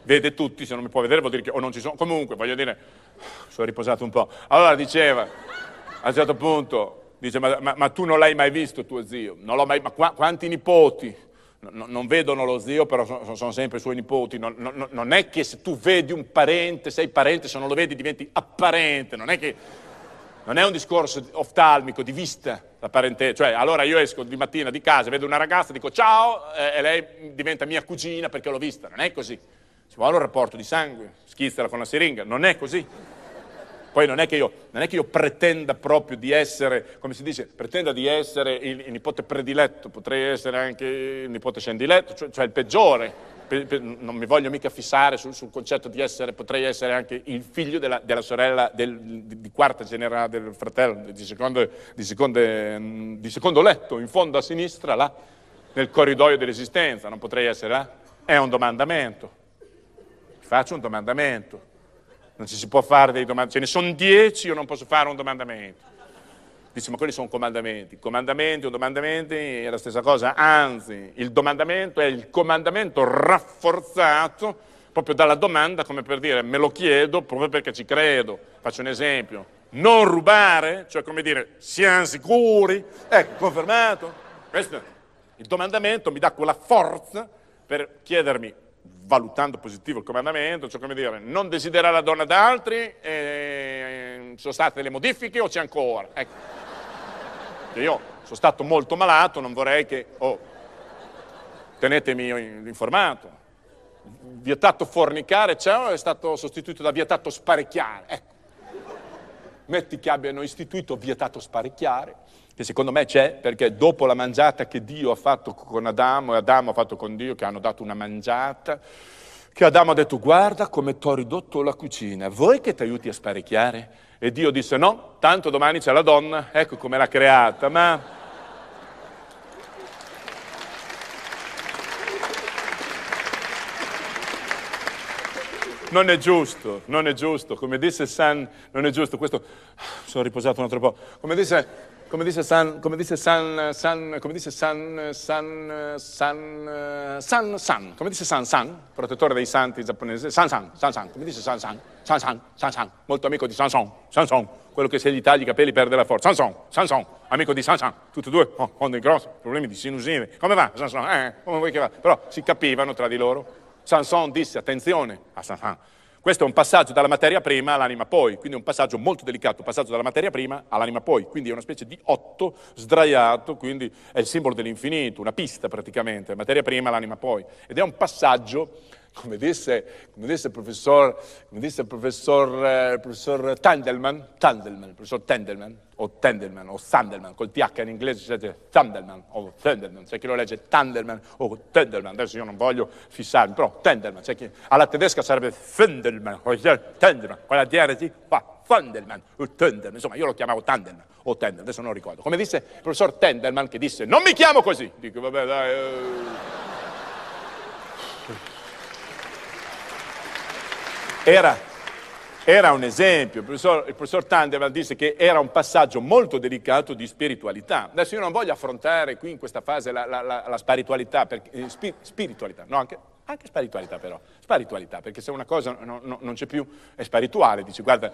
Speaker 1: Vede tutti, se non mi può vedere vuol dire che o non ci sono, comunque voglio dire, sono riposato un po'. Allora diceva, a un certo punto, dice ma, ma, ma tu non l'hai mai visto tuo zio, non l'ho mai, ma qua, quanti nipoti? non vedono lo zio, però sono, sempre i suoi nipoti. non, è che se tu vedi un parente, sei parente, se non lo vedi diventi apparente, non è che non è un discorso oftalmico, di vista, la parentela. Cioè, allora io esco di mattina di casa, vedo una ragazza, dico ciao, eh, e lei diventa mia cugina perché l'ho vista. Non è così. Ci vuole un rapporto di sangue, schizzala con la siringa. Non è così. Poi non è, io, non è che io, pretenda proprio di essere, come si dice, pretenda di essere il, il nipote prediletto, potrei essere anche il nipote scendiletto, cioè, cioè il peggiore per, per, non mi voglio mica fissare sul, sul, concetto di essere, potrei essere anche il figlio della, della sorella del, di, di, quarta generazione, del fratello, di secondo, di, seconde, di secondo letto, in fondo a sinistra, là, nel corridoio dell'esistenza, non potrei essere là? È un domandamento. Faccio un domandamento. Non ci si può fare dei domandamenti, ce ne sono dieci, io non posso fare un domandamento. Dice, ma quelli sono comandamenti. Comandamenti o domandamenti è la stessa cosa, anzi, il domandamento è il comandamento rafforzato proprio dalla domanda, come per dire, me lo chiedo proprio perché ci credo. Faccio un esempio, non rubare, cioè come dire, siamo sicuri, ecco, confermato. Questo, il domandamento mi dà quella forza per chiedermi, valutando positivo il comandamento, cioè come dire, non desiderare la donna da altri, eh, sono state le modifiche o c'è ancora? Ecco. Che cioè, io sono stato molto malato, non vorrei che... Oh, tenetemi informato. Vietato fornicare c'è è stato sostituito da vietato sparecchiare. Ecco. Metti che abbiano istituito vietato sparecchiare, che secondo me c'è perché dopo la mangiata che Dio ha fatto con Adamo e Adamo ha fatto con Dio, che hanno dato una mangiata, che Adamo ha detto guarda come ti ho ridotto la cucina, vuoi che ti aiuti a sparecchiare? E Dio disse no, tanto domani c'è la donna, ecco come l'ha creata, ma... non è giusto, non è giusto, come disse San, non è giusto, questo, ah, sono riposato un altro po', come disse come dice San, come dice San, San, come dice San, San, San, San, San, come dice San San, protettore dei santi giapponesi, San San, San San, come dice San San, San San, San San, molto amico di San San, quello che se gli tagli i capelli perde la forza, San San, amico di San tutti e due oh, hanno dei grossi problemi di sinusine, come va San eh, come vuoi che va, però si capivano tra di loro, San disse attenzione a San questo è un passaggio dalla materia prima all'anima poi, quindi è un passaggio molto delicato, passaggio dalla materia prima all'anima poi, quindi è una specie di otto sdraiato, quindi è il simbolo dell'infinito, una pista praticamente, materia prima all'anima poi, ed è un passaggio come disse, come disse il professor, come disse il professor, eh, professor Tandelman, Tandelman, professor Tandelman, o Tandelman, o Sandelman, col TH in inglese si dice Tandelman, o Tandelman, c'è chi lo legge Tandelman o Tandelman, adesso io non voglio fissarmi, però Tandelman, c'è chi, alla tedesca sarebbe Fendelman, o Tandelman, quella DRT fa Tandelman, o Tandelman, insomma io lo chiamavo Tandelman, o Tandelman, adesso non ricordo. Come disse il professor Tandelman che disse, non mi chiamo così, dico vabbè dai... Eh. Era, era un esempio, il professor, il professor Tandeval disse che era un passaggio molto delicato di spiritualità. Adesso io non voglio affrontare qui in questa fase la, la, la, la spiritualità, perché, eh, spi, spiritualità, no, anche, anche spiritualità però, spiritualità, perché se una cosa no, no, non c'è più è spirituale, dici guarda,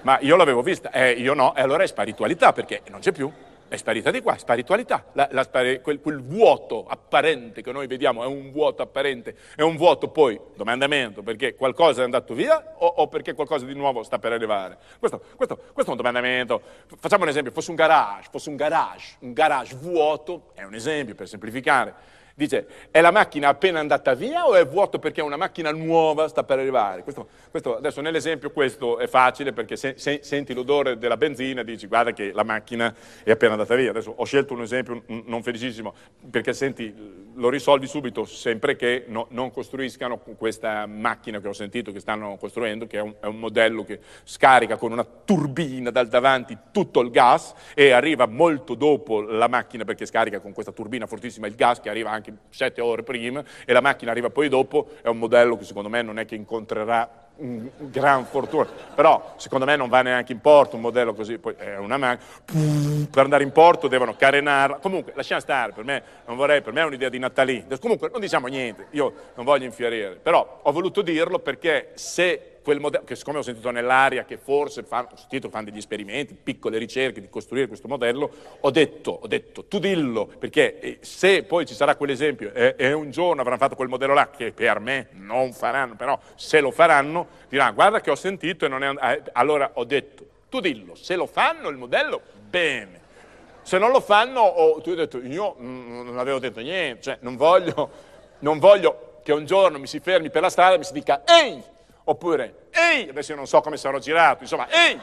Speaker 1: ma io l'avevo vista, eh, io no, e allora è spiritualità perché non c'è più è sparita di qua, è spiritualità, la, la quel, quel, vuoto apparente che noi vediamo è un vuoto apparente, è un vuoto poi, domandamento, perché qualcosa è andato via o, o perché qualcosa di nuovo sta per arrivare. Questo, questo, questo, è un domandamento. Facciamo un esempio, fosse un garage, fosse un garage, un garage vuoto, è un esempio per semplificare Dice, è la macchina appena andata via o è vuoto perché una macchina nuova sta per arrivare? Questo, questo, adesso nell'esempio questo è facile perché se, se, senti l'odore della benzina e dici guarda che la macchina è appena andata via. Adesso ho scelto un esempio non felicissimo perché senti, lo risolvi subito sempre che no, non costruiscano questa macchina che ho sentito che stanno costruendo, che è un, è un modello che scarica con una turbina dal davanti tutto il gas e arriva molto dopo la macchina perché scarica con questa turbina fortissima il gas che arriva anche anche 7 ore prima e la macchina arriva poi dopo, è un modello che secondo me non è che incontrerà un gran fortuna, però secondo me non va neanche in porto un modello così, poi è una macchina, per andare in porto devono carenarla, comunque lasciamo stare, per me, non vorrei, per me è un'idea di Natalì, comunque non diciamo niente, io non voglio infierire, però ho voluto dirlo perché se quel modello, che siccome ho sentito nell'aria che forse fanno, ho sentito fanno degli esperimenti, piccole ricerche di costruire questo modello, ho detto, ho detto, tu dillo, perché eh, se poi ci sarà quell'esempio e, e un giorno avranno fatto quel modello là, che per me non faranno, però se lo faranno, diranno guarda che ho sentito e non è andato, eh, allora ho detto, tu dillo, se lo fanno il modello, bene. Se non lo fanno, oh, tu hai detto, io non avevo detto niente, cioè non voglio, non voglio che un giorno mi si fermi per la strada e mi si dica, ehi, Oppure, ehi, adesso io non so come sarò girato, insomma, ehi,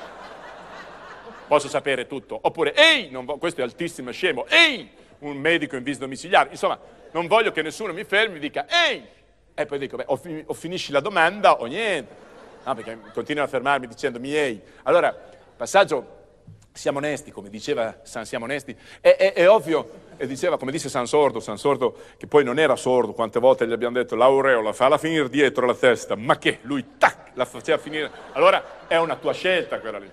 Speaker 1: posso sapere tutto. Oppure, ehi, vo- questo è altissimo, scemo, ehi, un medico in visita domiciliare. Insomma, non voglio che nessuno mi fermi e dica, ehi. E poi dico, beh, o, fin- o finisci la domanda o niente. No, perché continuano a fermarmi dicendomi, ehi. Allora, passaggio siamo onesti, come diceva San Siamo onesti, è, è, è ovvio, e diceva, come dice San Sordo, San Sordo che poi non era sordo, quante volte gli abbiamo detto l'aureola, falla finire dietro la testa, ma che? Lui tac, la faceva finire. Allora è una tua scelta quella lì.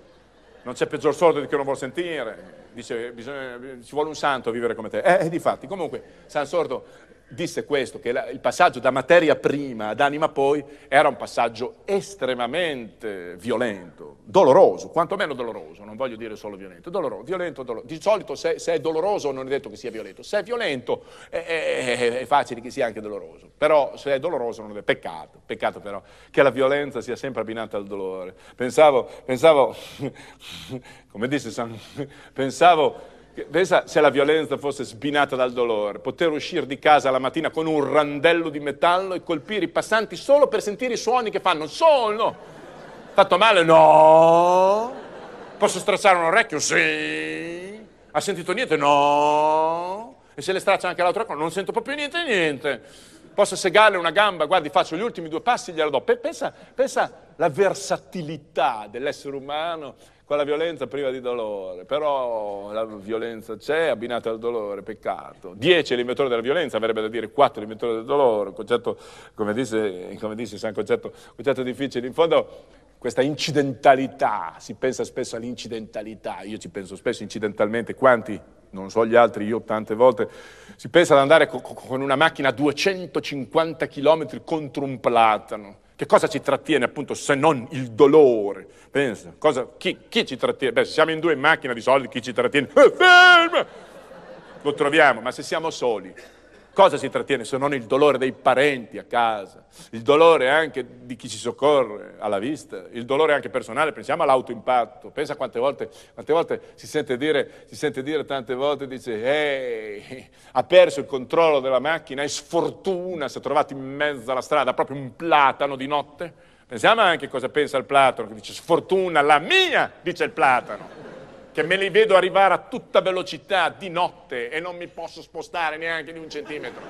Speaker 1: Non c'è peggior sordo di chi non vuol sentire. Dice, bisogna, ci vuole un santo a vivere come te. Eh, e eh, difatti, comunque, San Sordo disse questo, che il passaggio da materia prima ad anima poi era un passaggio estremamente violento, doloroso, quantomeno doloroso, non voglio dire solo violento, doloroso, violento, doloroso. Di solito se, se, è doloroso non è detto che sia violento, se è violento è, è, è, facile che sia anche doloroso, però se è doloroso non è peccato, peccato però che la violenza sia sempre abbinata al dolore. Pensavo, pensavo come disse San, pensavo Pensa se la violenza fosse sbinata dal dolore, poter uscire di casa la mattina con un randello di metallo e colpire i passanti solo per sentire i suoni che fanno. Sono! Fatto male? No! Posso stracciare un orecchio? Sì! Ha sentito niente? No! E se le straccia anche l'altro orecchio? Non sento proprio niente, niente! Posso segarle una gamba? Guardi, faccio gli ultimi due passi e gliela do. Pensa, pensa la versatilità dell'essere umano con la violenza priva di dolore, però la violenza c'è abbinata al dolore, peccato. Dieci è l'inventore della violenza, avrebbe da dire quattro è l'inventore del dolore, un concetto, come dice, come dice San Concetto, un concetto difficile. In fondo questa incidentalità, si pensa spesso all'incidentalità, io ci penso spesso incidentalmente, quanti? Non so gli altri, io tante volte, si pensa ad andare co- con una macchina a 250 km contro un platano che cosa ci trattiene appunto se non il dolore? Pensa, cosa, chi, chi, ci trattiene? Beh, se siamo in due in macchina di solito chi ci trattiene? Eh, ferma! Lo troviamo, ma se siamo soli, Cosa si trattiene se non il dolore dei parenti a casa, il dolore anche di chi ci soccorre alla vista, il dolore anche personale, pensiamo all'autoimpatto, pensa quante volte, quante volte si, sente dire, si sente dire tante volte, dice, ehi, ha perso il controllo della macchina, è sfortuna, si è trovato in mezzo alla strada, proprio un platano di notte. Pensiamo anche cosa pensa il Platano, che dice, sfortuna la mia, dice il Platano che me li vedo arrivare a tutta velocità di notte e non mi posso spostare neanche di un centimetro.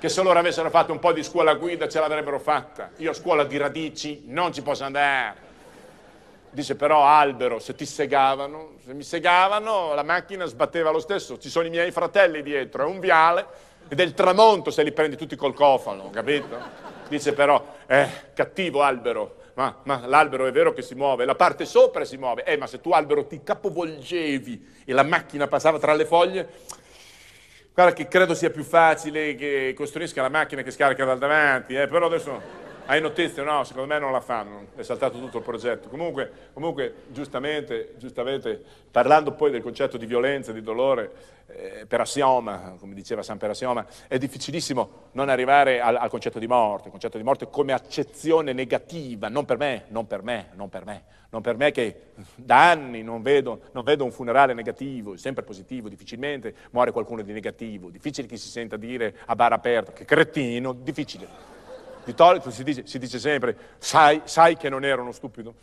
Speaker 1: Che se loro avessero fatto un po' di scuola guida ce l'avrebbero fatta. Io a scuola di radici non ci posso andare. Dice però albero, se ti segavano, se mi segavano la macchina sbatteva lo stesso, ci sono i miei fratelli dietro, è un viale ed è il tramonto se li prendi tutti col cofano, capito? Dice però, eh, cattivo albero, ma, ma l'albero è vero che si muove, la parte sopra si muove, eh ma se tu albero ti capovolgevi e la macchina passava tra le foglie, guarda che credo sia più facile che costruisca la macchina che scarica dal davanti, eh, però adesso... Hai notizie? No, secondo me non la fanno, è saltato tutto il progetto. Comunque, comunque giustamente, giustamente, parlando poi del concetto di violenza, di dolore, eh, per assioma, come diceva San Per Assioma, è difficilissimo non arrivare al, al, concetto di morte, il concetto di morte come accezione negativa, non per me, non per me, non per me, non per me che da anni non vedo, non vedo un funerale negativo, sempre positivo, difficilmente muore qualcuno di negativo, difficile che si senta dire a bar aperto, che cretino, difficile. Vittorio, si dice, si dice sempre, sai, sai, che non ero uno stupido?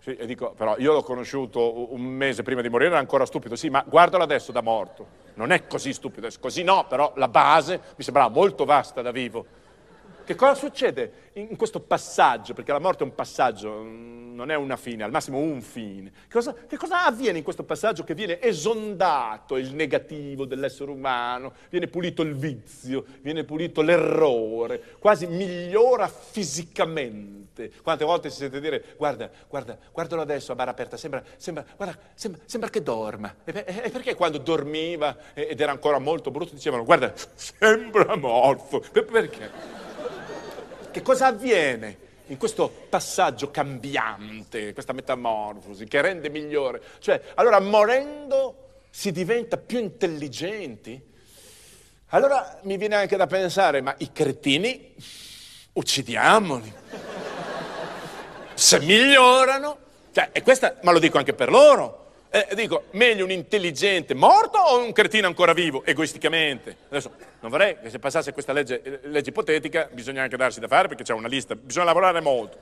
Speaker 1: Sì, e dico, però io l'ho conosciuto un mese prima di morire, era ancora stupido, sì, ma guardalo adesso da morto. Non è così stupido, è così no, però la base mi sembrava molto vasta da vivo. Che cosa succede in questo passaggio? Perché la morte è un passaggio, mm, non è una fine, al massimo un fine. Che cosa, che cosa avviene in questo passaggio che viene esondato il negativo dell'essere umano, viene pulito il vizio, viene pulito l'errore, quasi migliora fisicamente. Quante volte si sente dire, guarda, guarda, guardalo adesso a bara aperta, sembra, sembra, guarda, sembra, sembra che dorma. E, e, perché quando dormiva ed era ancora molto brutto dicevano, guarda, sembra morto. Perché? Che cosa avviene in questo passaggio cambiante, questa metamorfosi che rende migliore? Cioè, allora morendo si diventa più intelligenti? Allora mi viene anche da pensare, ma i cretini uccidiamoli. Se migliorano, cioè, e questa, ma lo dico anche per loro, eh, dico, meglio un intelligente morto o un cretino ancora vivo, egoisticamente? Adesso, non vorrei che se passasse questa legge, eh, legge ipotetica, bisogna anche darsi da fare perché c'è una lista, bisogna lavorare molto.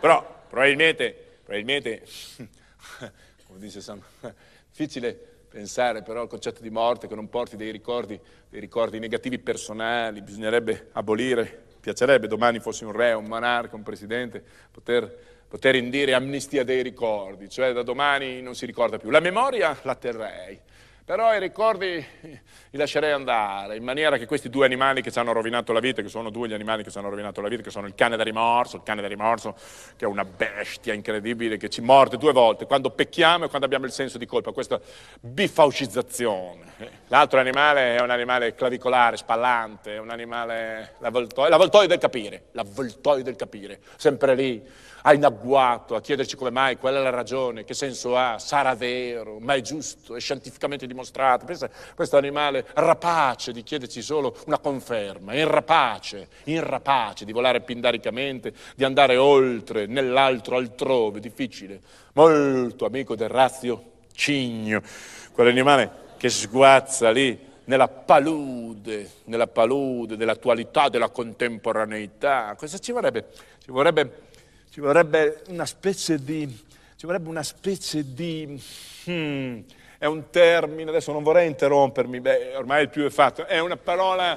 Speaker 1: Però, probabilmente, probabilmente, come dice Sam, difficile pensare però al concetto di morte che non porti dei ricordi, dei ricordi negativi personali, bisognerebbe abolire, piacerebbe domani fossi un re, un monarca, un presidente, poter poter indire amnistia dei ricordi, cioè da domani non si ricorda più. La memoria la terrei, però i ricordi li lascerei andare, in maniera che questi due animali che ci hanno rovinato la vita, che sono due gli animali che ci hanno rovinato la vita, che sono il cane da rimorso, il cane da rimorso che è una bestia incredibile, che ci morde due volte, quando pecchiamo e quando abbiamo il senso di colpa, questa bifaucizzazione. L'altro animale è un animale clavicolare, spallante, è un animale l'avvoltoio, l'avvoltoio del capire, l'avvoltoio del capire, sempre lì ah, in agguato a chiederci come mai, qual è la ragione, che senso ha, sarà vero, ma è giusto, è scientificamente dimostrato. Pensa, a questo animale rapace di chiederci solo una conferma, è rapace, inrapace di volare pindaricamente, di andare oltre, nell'altro, altrove, difficile. Molto amico del razio cigno, quell'animale che sguazza lì nella palude, nella palude dell'attualità, della contemporaneità. Cosa ci vorrebbe? Ci vorrebbe ci vorrebbe una specie di, ci vorrebbe una specie di, hmm, è un termine, adesso non vorrei interrompermi, beh, ormai il più è fatto, è una parola,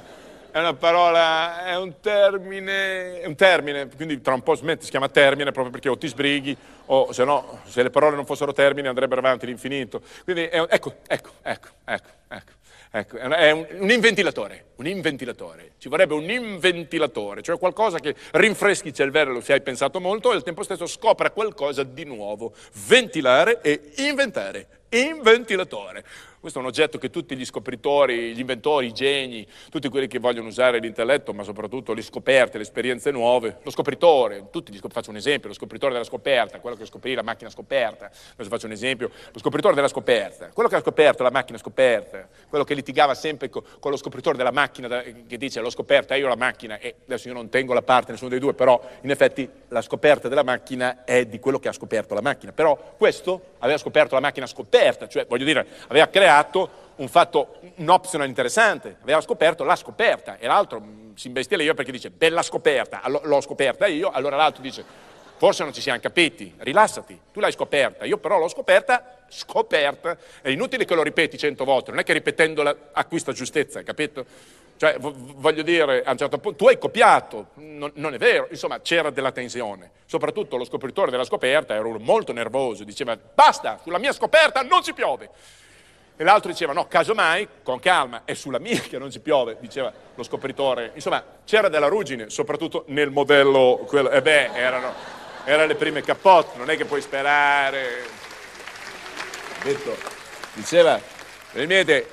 Speaker 1: è una parola, è un termine, è un termine, quindi tra un po' smetti, si chiama termine proprio perché o ti sbrighi o se no, se le parole non fossero termini andrebbero avanti all'infinito. Quindi è, ecco, ecco, ecco, ecco, ecco. Ecco, è un, un, inventilatore, un inventilatore. Ci vorrebbe un inventilatore, cioè qualcosa che rinfreschi il cervello se hai pensato molto e al tempo stesso scopra qualcosa di nuovo. Ventilare e inventare. Inventilatore. Questo è un oggetto che tutti gli scopritori, gli inventori, i geni, tutti quelli che vogliono usare l'intelletto, ma soprattutto le scoperte, le esperienze nuove, lo scopritore, tutti gli scop- faccio un esempio, lo scopritore della scoperta, quello che scoprì la macchina scoperta, adesso faccio un esempio, lo scopritore della scoperta, quello che ha scoperto la macchina scoperta, quello che litigava sempre co- con lo scopritore della macchina da- che dice l'ho scoperta io la macchina e adesso io non tengo la parte nessuno dei due, però in effetti la scoperta della macchina è di quello che ha scoperto la macchina, però questo aveva scoperto la macchina scoperta, cioè voglio dire aveva creato scoperto un fatto, un optional interessante, aveva scoperto la scoperta e l'altro mm, si imbestialeiva perché dice bella scoperta, Allo, l'ho scoperta io, allora l'altro dice forse non ci siamo capiti, rilassati, tu l'hai scoperta, io però l'ho scoperta, scoperta, è inutile che lo ripeti cento volte, non è che ripetendola acquista giustezza, capito? Cioè voglio dire, a un certo punto, tu hai copiato, non, non è vero, insomma c'era della tensione, soprattutto lo scopritore della scoperta era molto nervoso, diceva basta, sulla mia scoperta non ci piove. E l'altro diceva, no, casomai, con calma, è sulla mia che non ci piove, diceva lo scopritore. Insomma, c'era della ruggine, soprattutto nel modello, quello, e eh beh, erano, erano le prime cappotte, non è che puoi sperare. Detto, diceva, vedete,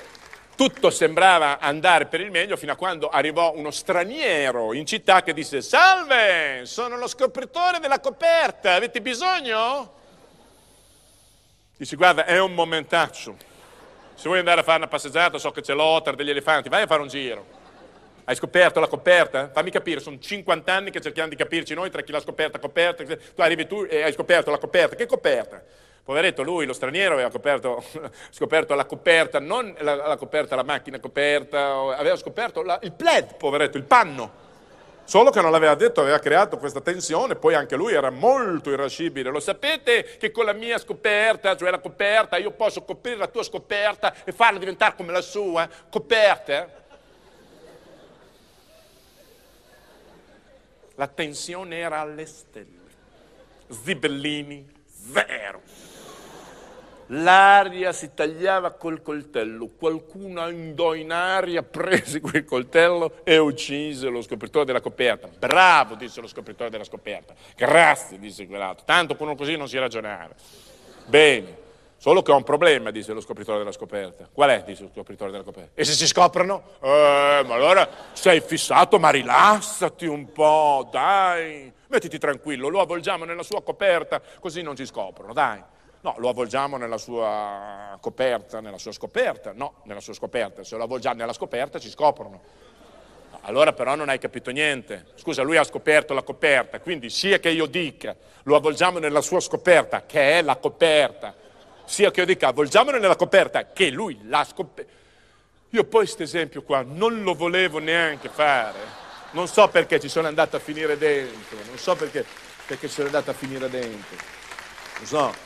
Speaker 1: tutto sembrava andare per il meglio fino a quando arrivò uno straniero in città che disse salve, sono lo scopritore della coperta, avete bisogno? Dice guarda, è un momentaccio, se vuoi andare a fare una passeggiata, so che c'è l'otter degli elefanti, vai a fare un giro. Hai scoperto la coperta? Fammi capire, sono 50 anni che cerchiamo di capirci noi tra chi l'ha scoperta, coperta, tu arrivi tu e hai scoperto la coperta, che coperta? Poveretto lui, lo straniero, aveva coperto, scoperto la coperta, non la, la coperta, la macchina coperta, aveva scoperto la, il plaid, poveretto, il panno. Solo che non l'aveva detto, aveva creato questa tensione, poi anche lui era molto irascibile. Lo sapete che con la mia scoperta, cioè la coperta, io posso coprire la tua scoperta e farla diventare come la sua? Coperta? La tensione era alle stelle. Zibellini, zero l'aria si tagliava col coltello, qualcuno andò in aria, prese quel coltello e uccise lo scopritore della coperta. Bravo, disse lo scopritore della scoperta. Grazie, disse quell'altro. Tanto con uno così non si ragionava. Bene, solo che ho un problema, disse lo scopritore della scoperta. Qual è? disse lo scopritore della coperta. E se si scoprono? Eh, ma allora sei fissato, ma rilassati un po', dai. Mettiti tranquillo, lo avvolgiamo nella sua coperta, così non ci scoprono, dai. No, lo avvolgiamo nella sua coperta, nella sua scoperta, no, nella sua scoperta, se lo avvolgiamo nella scoperta ci scoprono. Allora però non hai capito niente. Scusa, lui ha scoperto la coperta, quindi sia che io dica lo avvolgiamo nella sua scoperta, che è la coperta, sia che io dica avvolgiamolo nella coperta, che lui l'ha scoperta. Io poi questo esempio qua non lo volevo neanche fare. Non so perché ci sono andato a finire dentro, non so perché, perché ci sono andato a finire dentro. Non so.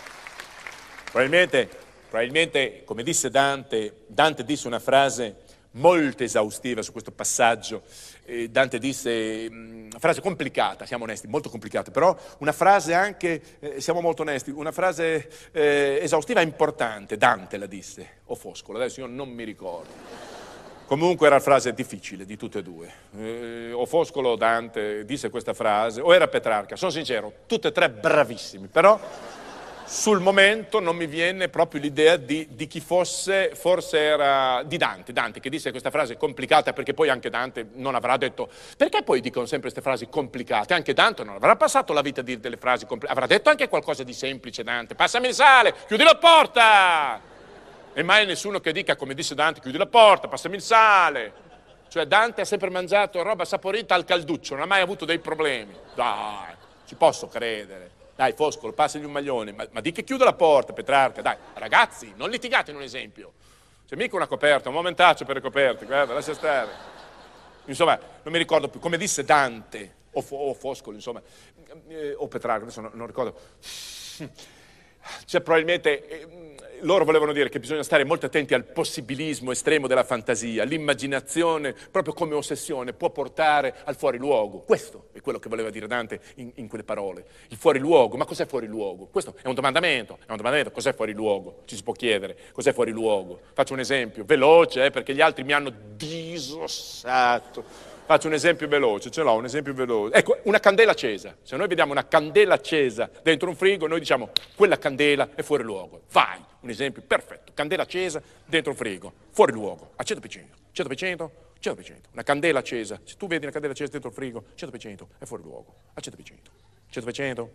Speaker 1: Probabilmente, probabilmente, come disse Dante, Dante disse una frase molto esaustiva su questo passaggio. Eh, Dante disse mm, una frase complicata, siamo onesti, molto complicata, però una frase anche, eh, siamo molto onesti, una frase eh, esaustiva importante. Dante la disse, o Foscolo, adesso io non mi ricordo. Comunque era una frase difficile di tutte e due. Eh, o Foscolo o Dante disse questa frase, o era Petrarca, sono sincero, tutte e tre bravissimi, però sul momento non mi viene proprio l'idea di, di, chi fosse, forse era di Dante, Dante che disse questa frase complicata perché poi anche Dante non avrà detto, perché poi dicono sempre queste frasi complicate, anche Dante non avrà passato la vita a dire delle frasi complicate, avrà detto anche qualcosa di semplice Dante, passami il sale, chiudi la porta! E mai nessuno che dica come disse Dante, chiudi la porta, passami il sale. Cioè Dante ha sempre mangiato roba saporita al calduccio, non ha mai avuto dei problemi. Dai, ci posso credere. Dai, Foscolo, passagli un maglione. Ma, ma di che chiude la porta, Petrarca? Dai, ragazzi, non litigate in un esempio. C'è mica una coperta, un momentaccio per le coperte, guarda, lascia stare. Insomma, non mi ricordo più, come disse Dante, o, Foscolo, insomma, eh, o Petrarca, adesso non, non ricordo cioè, probabilmente eh, loro volevano dire che bisogna stare molto attenti al possibilismo estremo della fantasia, l'immaginazione, proprio come ossessione, può portare al fuoriluogo. Questo è quello che voleva dire Dante in, in quelle parole. Il fuoriluogo, ma cos'è fuoriluogo? Questo è un domandamento, è un domandamento, cos'è fuoriluogo? Ci si può chiedere, cos'è fuoriluogo? Faccio un esempio, veloce, eh, perché gli altri mi hanno disossato. Faccio un esempio veloce, ce l'ho, un esempio veloce. Ecco, una candela accesa. Se noi vediamo una candela accesa dentro un frigo, noi diciamo quella candela è fuori luogo. Vai, un esempio perfetto. Candela accesa dentro un frigo, fuori luogo, a 100%. 100%? 100%. Una candela accesa. Se tu vedi una candela accesa dentro il frigo, 100% è fuori luogo, a 100%. 100%?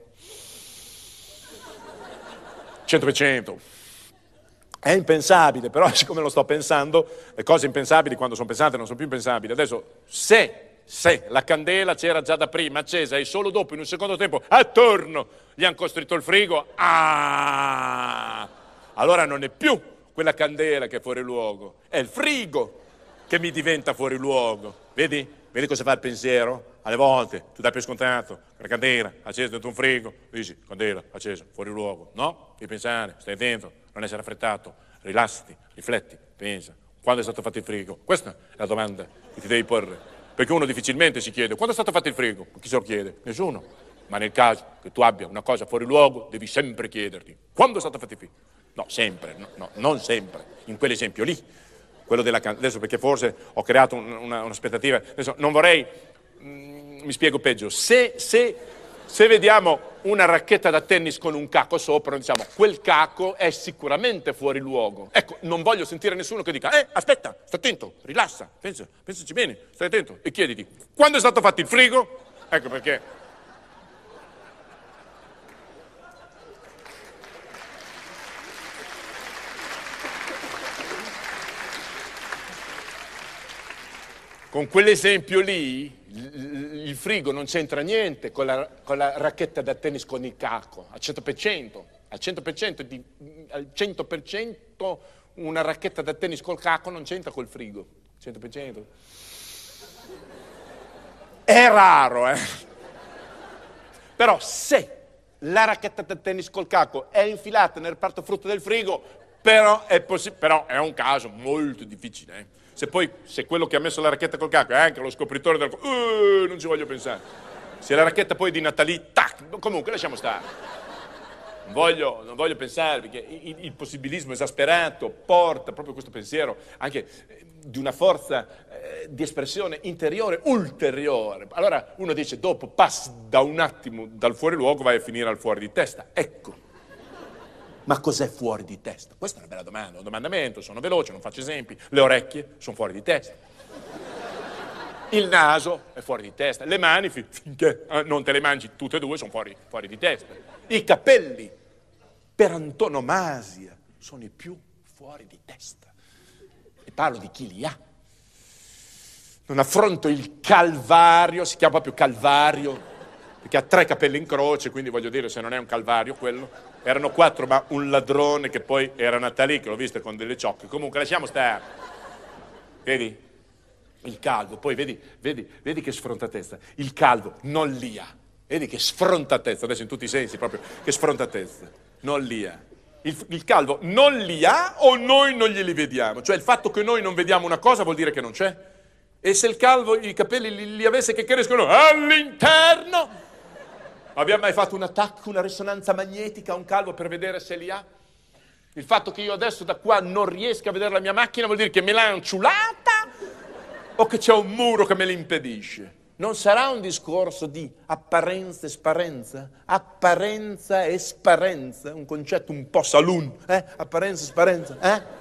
Speaker 1: 100%. È impensabile, però siccome lo sto pensando, le cose impensabili quando sono pensate non sono più impensabili. Adesso, se, se la candela c'era già da prima accesa e solo dopo, in un secondo tempo, attorno, gli hanno costretto il frigo, ah, allora non è più quella candela che è fuori luogo, è il frigo che mi diventa fuori luogo, vedi? Vedi cosa fa il pensiero? Alle volte tu dai per scontato, la candela accesa dentro un frigo, dici candela accesa, fuori luogo. No, devi pensare, stai dentro, non essere affrettato, rilassati, rifletti, pensa. Quando è stato fatto il frigo? Questa è la domanda che ti devi porre. Perché uno difficilmente si chiede quando è stato fatto il frigo? Chi se lo chiede? Nessuno. Ma nel caso che tu abbia una cosa fuori luogo, devi sempre chiederti quando è stato fatto il frigo? No, sempre, no, no non sempre. In quell'esempio lì quello della canzone, adesso perché forse ho creato un, una, un'aspettativa, adesso non vorrei, mh, mm, mi spiego peggio, se, se, se, vediamo una racchetta da tennis con un caco sopra, diciamo quel caco è sicuramente fuori luogo. Ecco, non voglio sentire nessuno che dica, eh, aspetta, sta attento, rilassa, pensa, pensaci bene, stai attento e chiediti, quando è stato fatto il frigo? Ecco perché Con quell'esempio lì il frigo non c'entra niente con la, con la, racchetta da tennis con il cacco, al 100%, al 100%, di, al 100% una racchetta da tennis col cacco non c'entra col frigo, 100%. È raro, eh? Però se la racchetta da tennis col cacco è infilata nel reparto frutto del frigo, però è, possi- però è un caso molto difficile, eh? se poi se quello che ha messo la racchetta col caco è anche lo scopritore del... Uh, non ci voglio pensare. Se la racchetta poi è di Nathalie, tac, comunque lasciamo stare. Non voglio, non voglio, pensare, perché il, il, possibilismo esasperato porta proprio questo pensiero anche eh, di una forza eh, di espressione interiore ulteriore. Allora uno dice, dopo passi da un attimo dal fuori luogo, vai a finire al fuori di testa. Ecco. Ma cos'è fuori di testa? Questa è una bella domanda, un domandamento, sono veloce, non faccio esempi. Le orecchie sono fuori di testa. Il naso è fuori di testa. Le mani, finché eh, non te le mangi tutte e due, sono fuori, fuori di testa. I capelli, per antonomasia, sono i più fuori di testa. E parlo di chi li ha. Non affronto il calvario, si chiama proprio calvario, perché ha tre capelli in croce, quindi voglio dire se non è un calvario quello erano quattro, ma un ladrone che poi era Natalì, che l'ho visto con delle ciocche. Comunque lasciamo stare. Vedi? Il calvo, poi vedi, vedi, vedi che sfrontatezza. Il calvo non lia. Vedi che sfrontatezza, adesso in tutti i sensi proprio, che sfrontatezza. Non lia. Il, il calvo non li ha o noi non glieli vediamo. Cioè il fatto che noi non vediamo una cosa vuol dire che non c'è. E se il calvo i capelli li, li avesse che crescono all'interno, Abbiamo mai fatto un attacco, una risonanza magnetica a un calvo per vedere se li ha? Il fatto che io adesso da qua non riesca a vedere la mia macchina vuol dire che me l'ha inciulata o che c'è un muro che me l'impedisce. Non sarà un discorso di apparenza e sparenza? Apparenza e sparenza, un concetto un po' saloon, eh? Apparenza e sparenza, eh?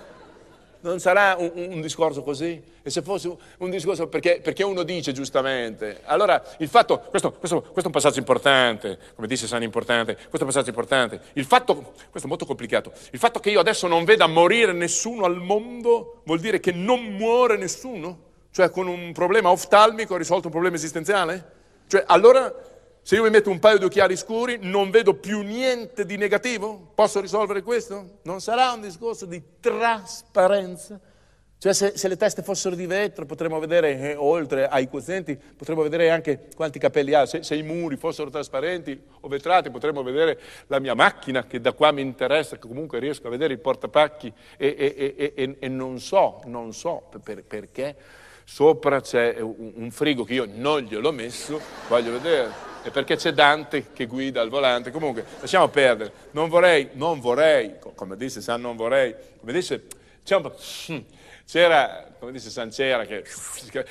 Speaker 1: non sarà un, un, discorso così? E se fosse un discorso perché, perché uno dice giustamente, allora il fatto, questo, questo, questo, è un passaggio importante, come dice San importante, questo è un passaggio importante, il fatto, questo è molto complicato, il fatto che io adesso non veda morire nessuno al mondo vuol dire che non muore nessuno? Cioè con un problema oftalmico ho risolto un problema esistenziale? Cioè allora se io mi metto un paio di occhiali scuri non vedo più niente di negativo? Posso risolvere questo? Non sarà un discorso di trasparenza? Cioè se, se le teste fossero di vetro potremmo vedere, eh, oltre ai quozienti, potremmo vedere anche quanti capelli ha. Se, se, i muri fossero trasparenti o vetrati potremmo vedere la mia macchina che da qua mi interessa, che comunque riesco a vedere i portapacchi e, e, e, e non so, non so per, perché sopra c'è un, un frigo che io non gliel'ho messo, voglio vedere e perché c'è Dante che guida al volante. Comunque, lasciamo perdere. Non vorrei, non vorrei, come disse San Non vorrei, come disse, hmm, c'era, come disse Sancera, che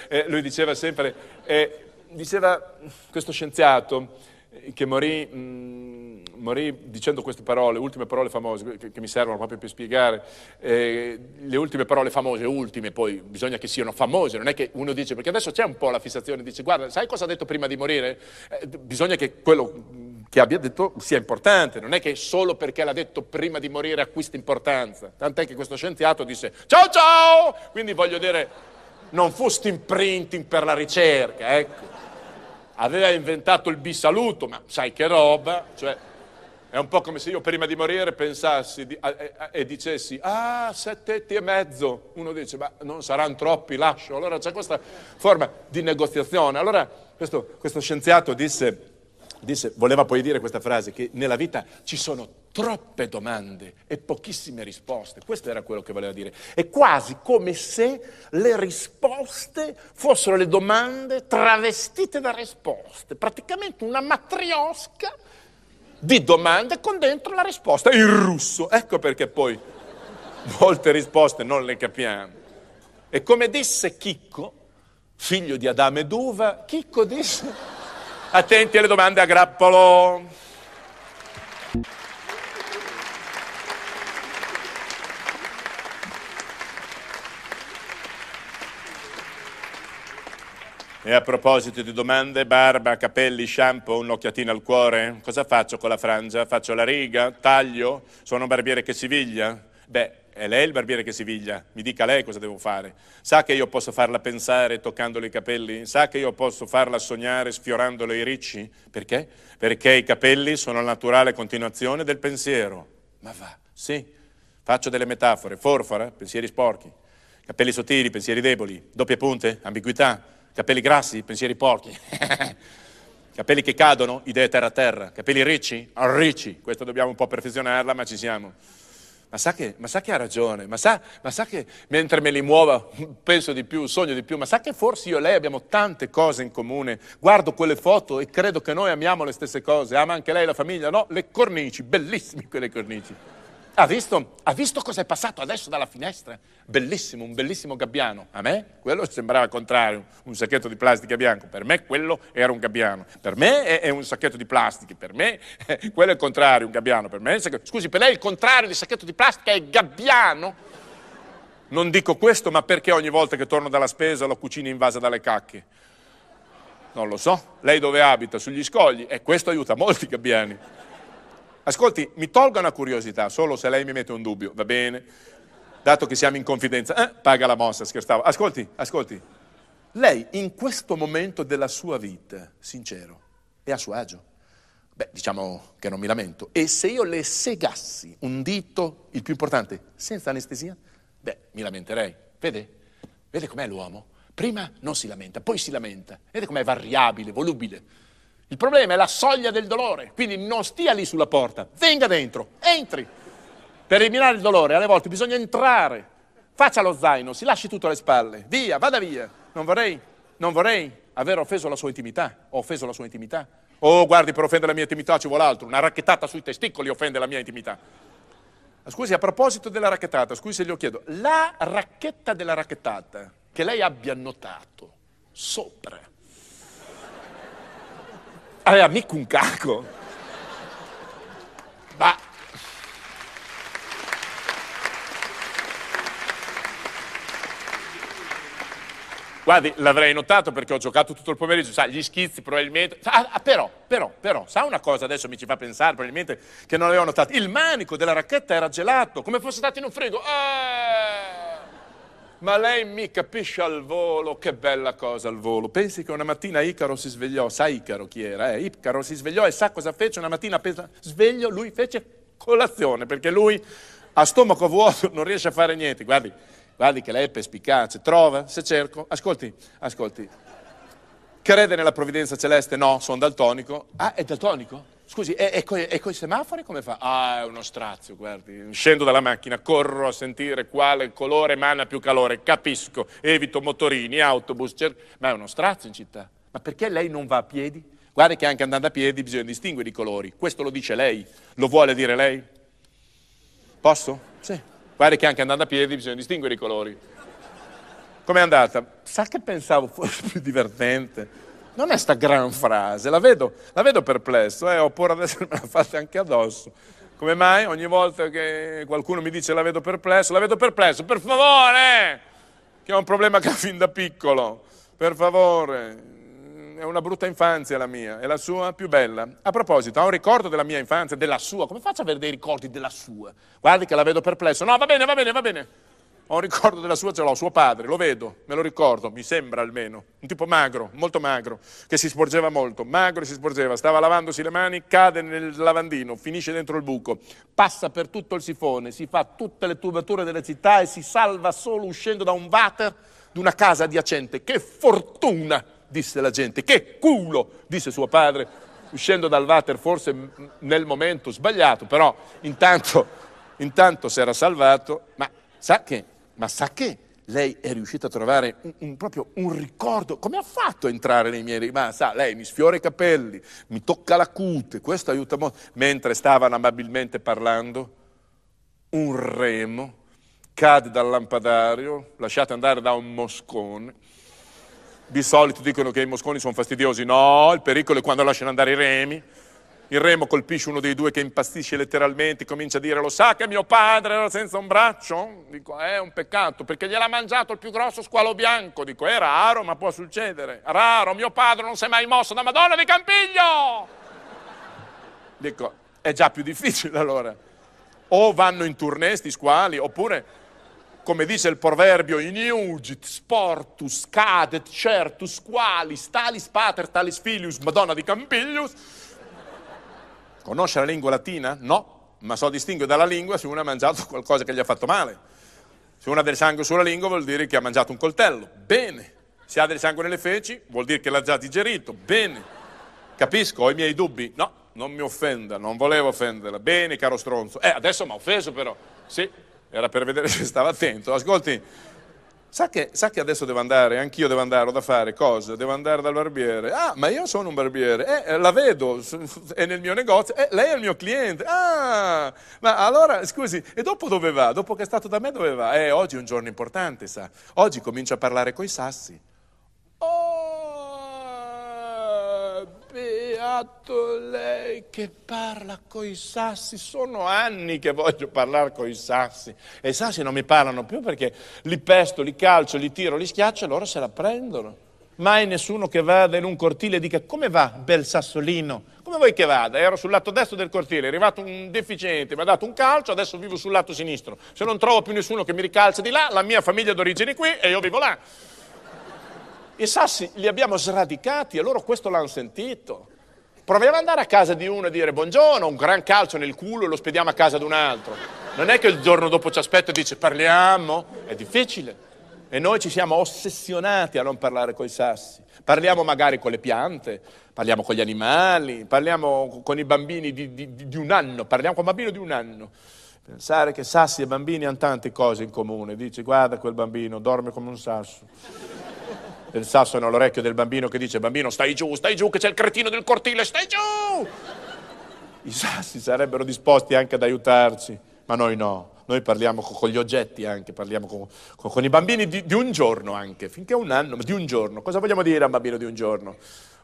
Speaker 1: eh, lui diceva sempre, eh, diceva questo scienziato, eh, che morì, mh, mm, morì, dicendo queste parole, ultime parole famose, che, che mi servono proprio per spiegare, eh, le ultime parole famose, ultime poi, bisogna che siano famose, non è che uno dice, perché adesso c'è un po' la fissazione, dice guarda, sai cosa ha detto prima di morire? Eh, bisogna che quello mm, che abbia detto sia importante, non è che solo perché l'ha detto prima di morire acquista importanza, tant'è che questo scienziato disse ciao ciao, quindi voglio dire, non fu steam printing per la ricerca, ecco aveva inventato il bisaluto, ma sai che roba, cioè è un po' come se io prima di morire pensassi di, a, a, e dicessi ah, sette etti e mezzo, uno dice ma non saranno troppi, lascio, allora c'è questa forma di negoziazione, allora questo, questo scienziato disse, disse, voleva poi dire questa frase, che nella vita ci sono troppe domande e pochissime risposte. Questo era quello che voleva dire. È quasi come se le risposte fossero le domande travestite da risposte, praticamente una matriosca di domande con dentro la risposta in russo. Ecco perché poi molte risposte non le capiamo. E come disse Chicco, figlio di Adamo ed Uva, Chicco disse, attenti alle domande a grappolo. E a proposito di domande, barba, capelli, shampoo, un'occhiatina al cuore? Cosa faccio con la frangia? Faccio la riga? Taglio? Sono un barbiere che si viglia? Beh, è lei il barbiere che si viglia, mi dica lei cosa devo fare. Sa che io posso farla pensare toccandole i capelli? Sa che io posso farla sognare sfiorandole i ricci? Perché? Perché i capelli sono la naturale continuazione del pensiero. Ma va, sì, faccio delle metafore, forfora, pensieri sporchi, capelli sottili, pensieri deboli, doppie punte, ambiguità, capelli grassi, pensieri porchi, capelli che cadono, idee terra a terra, capelli ricci, arricci, questo dobbiamo un po' perfezionarla, ma ci siamo. Ma sa che, ma sa che ha ragione, ma sa, ma sa, che mentre me li muova penso di più, sogno di più, ma sa che forse io e lei abbiamo tante cose in comune. Guardo quelle foto e credo che noi amiamo le stesse cose, ama anche lei la famiglia, no? Le cornici, bellissime quelle cornici. Ha visto? Ha visto cosa è passato adesso dalla finestra? Bellissimo, un bellissimo gabbiano. A me quello sembrava contrario, un sacchetto di plastica bianco. Per me quello era un gabbiano. Per me è, è un sacchetto di plastica. Per me eh, quello è il contrario, un gabbiano. Per me Scusi, per lei il contrario di sacchetto di plastica è gabbiano? Non dico questo, ma perché ogni volta che torno dalla spesa lo cucina invasa dalle cacche? Non lo so. Lei dove abita? Sugli scogli? E questo aiuta molti gabbiani. Ascolti, mi tolga una curiosità, solo se lei mi mette un dubbio, va bene? Dato che siamo in confidenza, eh, paga la mossa, scherzavo. Ascolti, ascolti. Lei in questo momento della sua vita, sincero, è a suo agio? Beh, diciamo che non mi lamento. E se io le segassi un dito, il più importante, senza anestesia? Beh, mi lamenterei. Vede? Vede com'è l'uomo? Prima non si lamenta, poi si lamenta. Vede com'è variabile, volubile. Il problema è la soglia del dolore, quindi non stia lì sulla porta, venga dentro, entri. Per eliminare il dolore alle volte bisogna entrare, faccia lo zaino, si lasci tutto alle spalle, via, vada via. Non vorrei, non vorrei aver offeso la sua intimità, ho offeso la sua intimità. Oh, guardi, per offendere la mia intimità ci vuole altro, una racchettata sui testicoli offende la mia intimità. Scusi, a proposito della racchettata, scusi se glielo chiedo, la racchetta della racchettata che lei abbia notato sopra Aveva mica un caco. Ma... Guardi, l'avrei notato perché ho giocato tutto il pomeriggio, sa, gli schizzi probabilmente. Ah, ah, però, però, però, sa una cosa adesso mi ci fa pensare, probabilmente, che non l'avevo notato. Il manico della racchetta era gelato, come fosse stato in un frigo. Eh! ma lei mi capisce al volo, che bella cosa al volo. Pensi che una mattina Icaro si svegliò, sa Icaro chi era, eh? Icaro si svegliò e sa cosa fece? Una mattina appena sveglio lui fece colazione, perché lui a stomaco vuoto non riesce a fare niente. Guardi, guardi che lei è perspicace, trova, se cerco, ascolti, ascolti. Crede nella provvidenza celeste? No, sono daltonico. Ah, è daltonico? Scusi, e, e, co e coi semafori come fa? Ah, è uno strazio, guardi. Scendo dalla macchina, corro a sentire quale colore emana più calore. Capisco, evito motorini, autobus, cer... ma è uno strazio in città. Ma perché lei non va a piedi? Guarda che anche andando a piedi bisogna distinguere i colori. Questo lo dice lei. Lo vuole dire lei? Posso? Sì. Guarda che anche andando a piedi bisogna distinguere i colori. Com'è andata? Sa che pensavo fosse più divertente. Non è sta gran frase, la vedo, la vedo perplesso, eh, ho paura adesso me la fate anche addosso. Come mai ogni volta che qualcuno mi dice la vedo perplesso, la vedo perplesso, per favore, che ho un problema che ho fin da piccolo, per favore. È una brutta infanzia la mia, è la sua più bella. A proposito, ha un ricordo della mia infanzia, della sua, come faccio ad avere dei ricordi della sua? Guardi che la vedo perplesso. No, va bene, va bene, va bene. Ho un ricordo della sua, ce l'ho, suo padre, lo vedo, me lo ricordo, mi sembra almeno, un tipo magro, molto magro, che si sporgeva molto, magro e si sporgeva, stava lavandosi le mani, cade nel lavandino, finisce dentro il buco, passa per tutto il sifone, si fa tutte le tubature della città e si salva solo uscendo da un water di una casa adiacente. Che fortuna, disse la gente, che culo, disse suo padre, uscendo dal water forse nel momento sbagliato, però intanto, intanto si era salvato, ma sa che ma sa che lei è riuscita a trovare un, un, proprio un ricordo, come ha fatto a entrare nei miei, ma sa, lei mi sfiora i capelli, mi tocca la cute, questo aiuta molto, mentre stavano amabilmente parlando, un remo cade dal lampadario, lasciato andare da un moscone, di solito dicono che i mosconi sono fastidiosi, no, il pericolo è quando lasciano andare i remi, il remo colpisce uno dei due che impastisce letteralmente, comincia a dire lo sa che mio padre era senza un braccio? Dico, è un peccato, perché gliel'ha mangiato il più grosso squalo bianco. Dico, è raro, ma può succedere. Raro, mio padre non si è mai mosso da Madonna di Campiglio! Dico, è già più difficile allora. O vanno in tournée sti squali, oppure come dice il proverbio, in iugit, sportus, cadet, certus, qualis, talis pater, talis filius, madonna di Campiglius, Conosce la lingua latina? No, ma so distinguere dalla lingua se uno ha mangiato qualcosa che gli ha fatto male. Se uno ha del sangue sulla lingua vuol dire che ha mangiato un coltello. Bene. Se ha del sangue nelle feci vuol dire che l'ha già digerito. Bene. Capisco, ho i miei dubbi. No, non mi offenda, non volevo offenderla. Bene, caro stronzo. Eh, adesso mi ha offeso però. Sì, era per vedere se stava attento. Ascolti, Sa che, sa che, adesso devo andare, anch'io devo andare, ho da fare cosa? Devo andare dal barbiere. Ah, ma io sono un barbiere, eh, eh la vedo, è nel mio negozio, eh, lei è il mio cliente. Ah, ma allora, scusi, e dopo dove va? Dopo che è stato da me dove va? Eh, oggi è un giorno importante, sa. Oggi comincio a parlare coi sassi. Oh, beh beato lei che parla coi sassi, sono anni che voglio parlare coi sassi e i sassi non mi parlano più perché li pesto, li calcio, li tiro, li schiaccio e loro se la prendono. Mai nessuno che vada in un cortile e dica come va bel sassolino, come vuoi che vada? Ero sul lato destro del cortile, è arrivato un deficiente, mi ha dato un calcio, adesso vivo sul lato sinistro. Se non trovo più nessuno che mi ricalcia di là, la mia famiglia d'origine è qui e io vivo là. I sassi li abbiamo sradicati e loro questo l'hanno sentito. Proviamo ad andare a casa di uno e dire buongiorno, un gran calcio nel culo e lo spediamo a casa di un altro. Non è che il giorno dopo ci aspetta e dice parliamo, è difficile. E noi ci siamo ossessionati a non parlare con i sassi. Parliamo magari con le piante, parliamo con gli animali, parliamo con i bambini di, di, di un anno, parliamo con un bambino di un anno. Pensare che sassi e bambini hanno tante cose in comune. Dici guarda quel bambino, dorme come un sasso il sasso all'orecchio del bambino che dice bambino stai giù, stai giù che c'è il cretino del cortile, stai giù! I sassi sarebbero disposti anche ad aiutarci, ma noi no. Noi parliamo con, con gli oggetti anche, parliamo con, con, con i bambini di, di un giorno anche, finché un anno, ma di un giorno. Cosa vogliamo dire a un bambino di un giorno?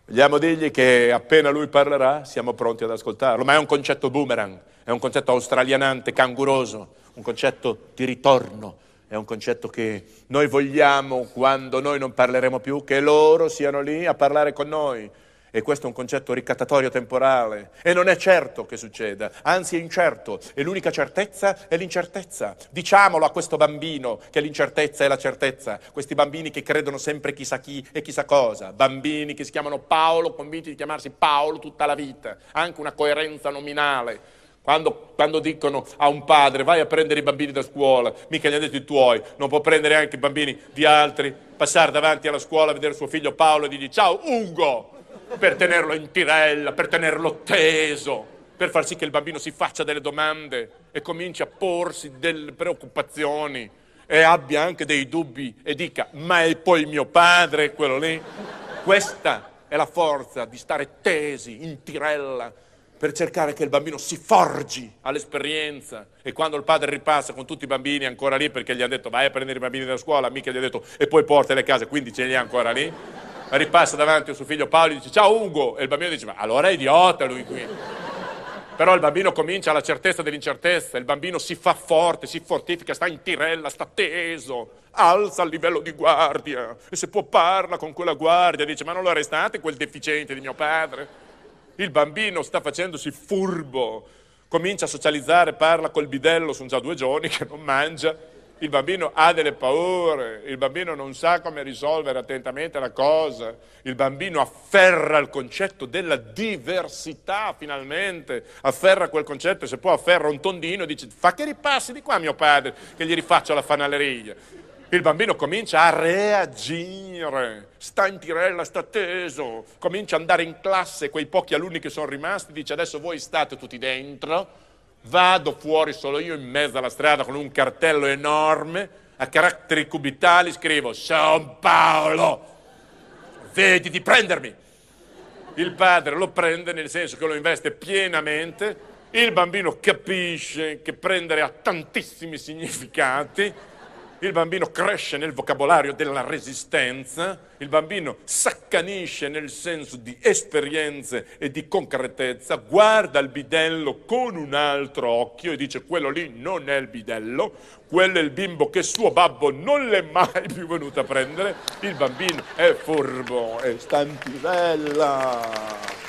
Speaker 1: Vogliamo dirgli che appena lui parlerà siamo pronti ad ascoltarlo, ma è un concetto boomerang, è un concetto australianante, canguroso, un concetto di ritorno è un concetto che noi vogliamo, quando noi non parleremo più, che loro siano lì a parlare con noi. E questo è un concetto ricattatorio temporale. E non è certo che succeda, anzi è incerto. E l'unica certezza è l'incertezza. Diciamolo a questo bambino che l'incertezza è la certezza. Questi bambini che credono sempre chissà chi e chissà cosa. Bambini che si chiamano Paolo, convinti di chiamarsi Paolo tutta la vita. Anche una coerenza nominale. Quando, quando, dicono a un padre vai a prendere i bambini da scuola, mica gli ha detto i tuoi, non può prendere anche i bambini di altri, passare davanti alla scuola, vedere suo figlio Paolo e dirgli ciao Ugo, per tenerlo in tirella, per tenerlo teso, per far sì che il bambino si faccia delle domande e cominci a porsi delle preoccupazioni e abbia anche dei dubbi e dica ma è poi mio padre quello lì? Questa è la forza di stare tesi, in tirella, per cercare che il bambino si forgi all'esperienza. E quando il padre ripassa con tutti i bambini ancora lì, perché gli ha detto vai a prendere i bambini da scuola, mica gli ha detto e poi portali a casa, quindi ce li ha ancora lì, ripassa davanti a suo figlio Paolo e dice ciao Ugo, e il bambino dice ma allora è idiota lui qui. Però il bambino comincia alla certezza dell'incertezza, il bambino si fa forte, si fortifica, sta in tirella, sta teso, alza il livello di guardia e se può parla con quella guardia, dice ma non lo arrestate quel deficiente di mio padre? Il bambino sta facendosi furbo, comincia a socializzare, parla col bidello, sono già due giorni che non mangia. Il bambino ha delle paure, il bambino non sa come risolvere attentamente la cosa, il bambino afferra il concetto della diversità finalmente, afferra quel concetto e se può afferra un tondino e dice fa che ripassi di qua mio padre che gli rifaccio la fanaleria il bambino comincia a reagire, sta in tirella, sta teso, comincia ad andare in classe, quei pochi alunni che sono rimasti, dice adesso voi state tutti dentro, vado fuori solo io in mezzo alla strada con un cartello enorme, a caratteri cubitali scrivo San Paolo, vedi di prendermi. Il padre lo prende nel senso che lo investe pienamente, il bambino capisce che prendere ha tantissimi significati il bambino cresce nel vocabolario della resistenza, il bambino s'accanisce nel senso di esperienze e di concretezza, guarda il bidello con un altro occhio e dice quello lì non è il bidello, quello è il bimbo che suo babbo non l'è mai più venuto a prendere, il bambino è furbo, è stantivella.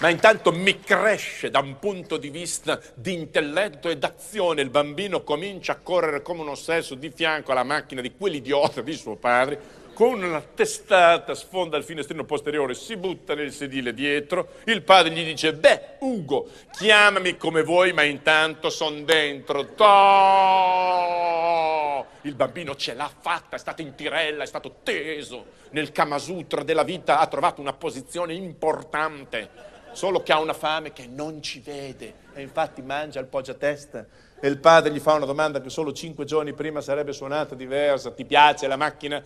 Speaker 1: ma intanto mi cresce da un punto di vista di intelletto e d'azione. Il bambino comincia a correre come un ossesso di fianco alla macchina di quell'idiota di suo padre, con una testata sfonda il finestrino posteriore, si butta nel sedile dietro, il padre gli dice, beh, Ugo, chiamami come vuoi, ma intanto son dentro. Toh! Il bambino ce l'ha fatta, è stato in tirella, è stato teso, nel Kamasutra della vita ha trovato una posizione importante solo che ha una fame che non ci vede e infatti mangia il poggiatesta e il padre gli fa una domanda che solo cinque giorni prima sarebbe suonata diversa, ti piace la macchina?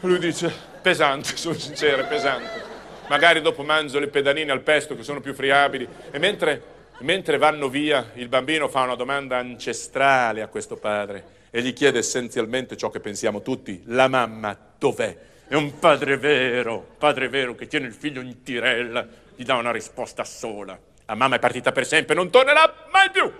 Speaker 1: Lui dice, pesante, sono sincero, pesante. Magari dopo mangio le pedanine al pesto che sono più friabili e mentre, mentre vanno via il bambino fa una domanda ancestrale a questo padre e gli chiede essenzialmente ciò che pensiamo tutti, la mamma dov'è? È un padre vero, padre vero che tiene il figlio in tirella, gli dà una risposta sola. La mamma è partita per sempre, non tornerà mai più.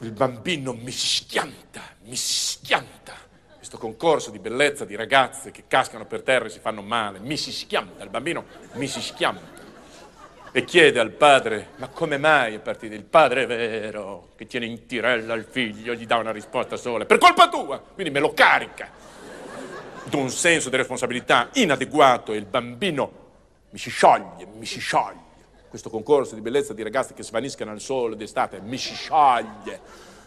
Speaker 1: Il bambino mi schianta, mi schianta. Questo concorso di bellezza di ragazze che cascano per terra e si fanno male, mi si schianta, il bambino mi si schianta. E chiede al padre, ma come mai è partito? Il padre è vero, che tiene in tirella il figlio, gli dà una risposta sola, per colpa tua, quindi me lo carica un senso di responsabilità inadeguato e il bambino mi si scioglie, mi si scioglie. Questo concorso di bellezza di ragazzi che svaniscono al sole d'estate mi si scioglie,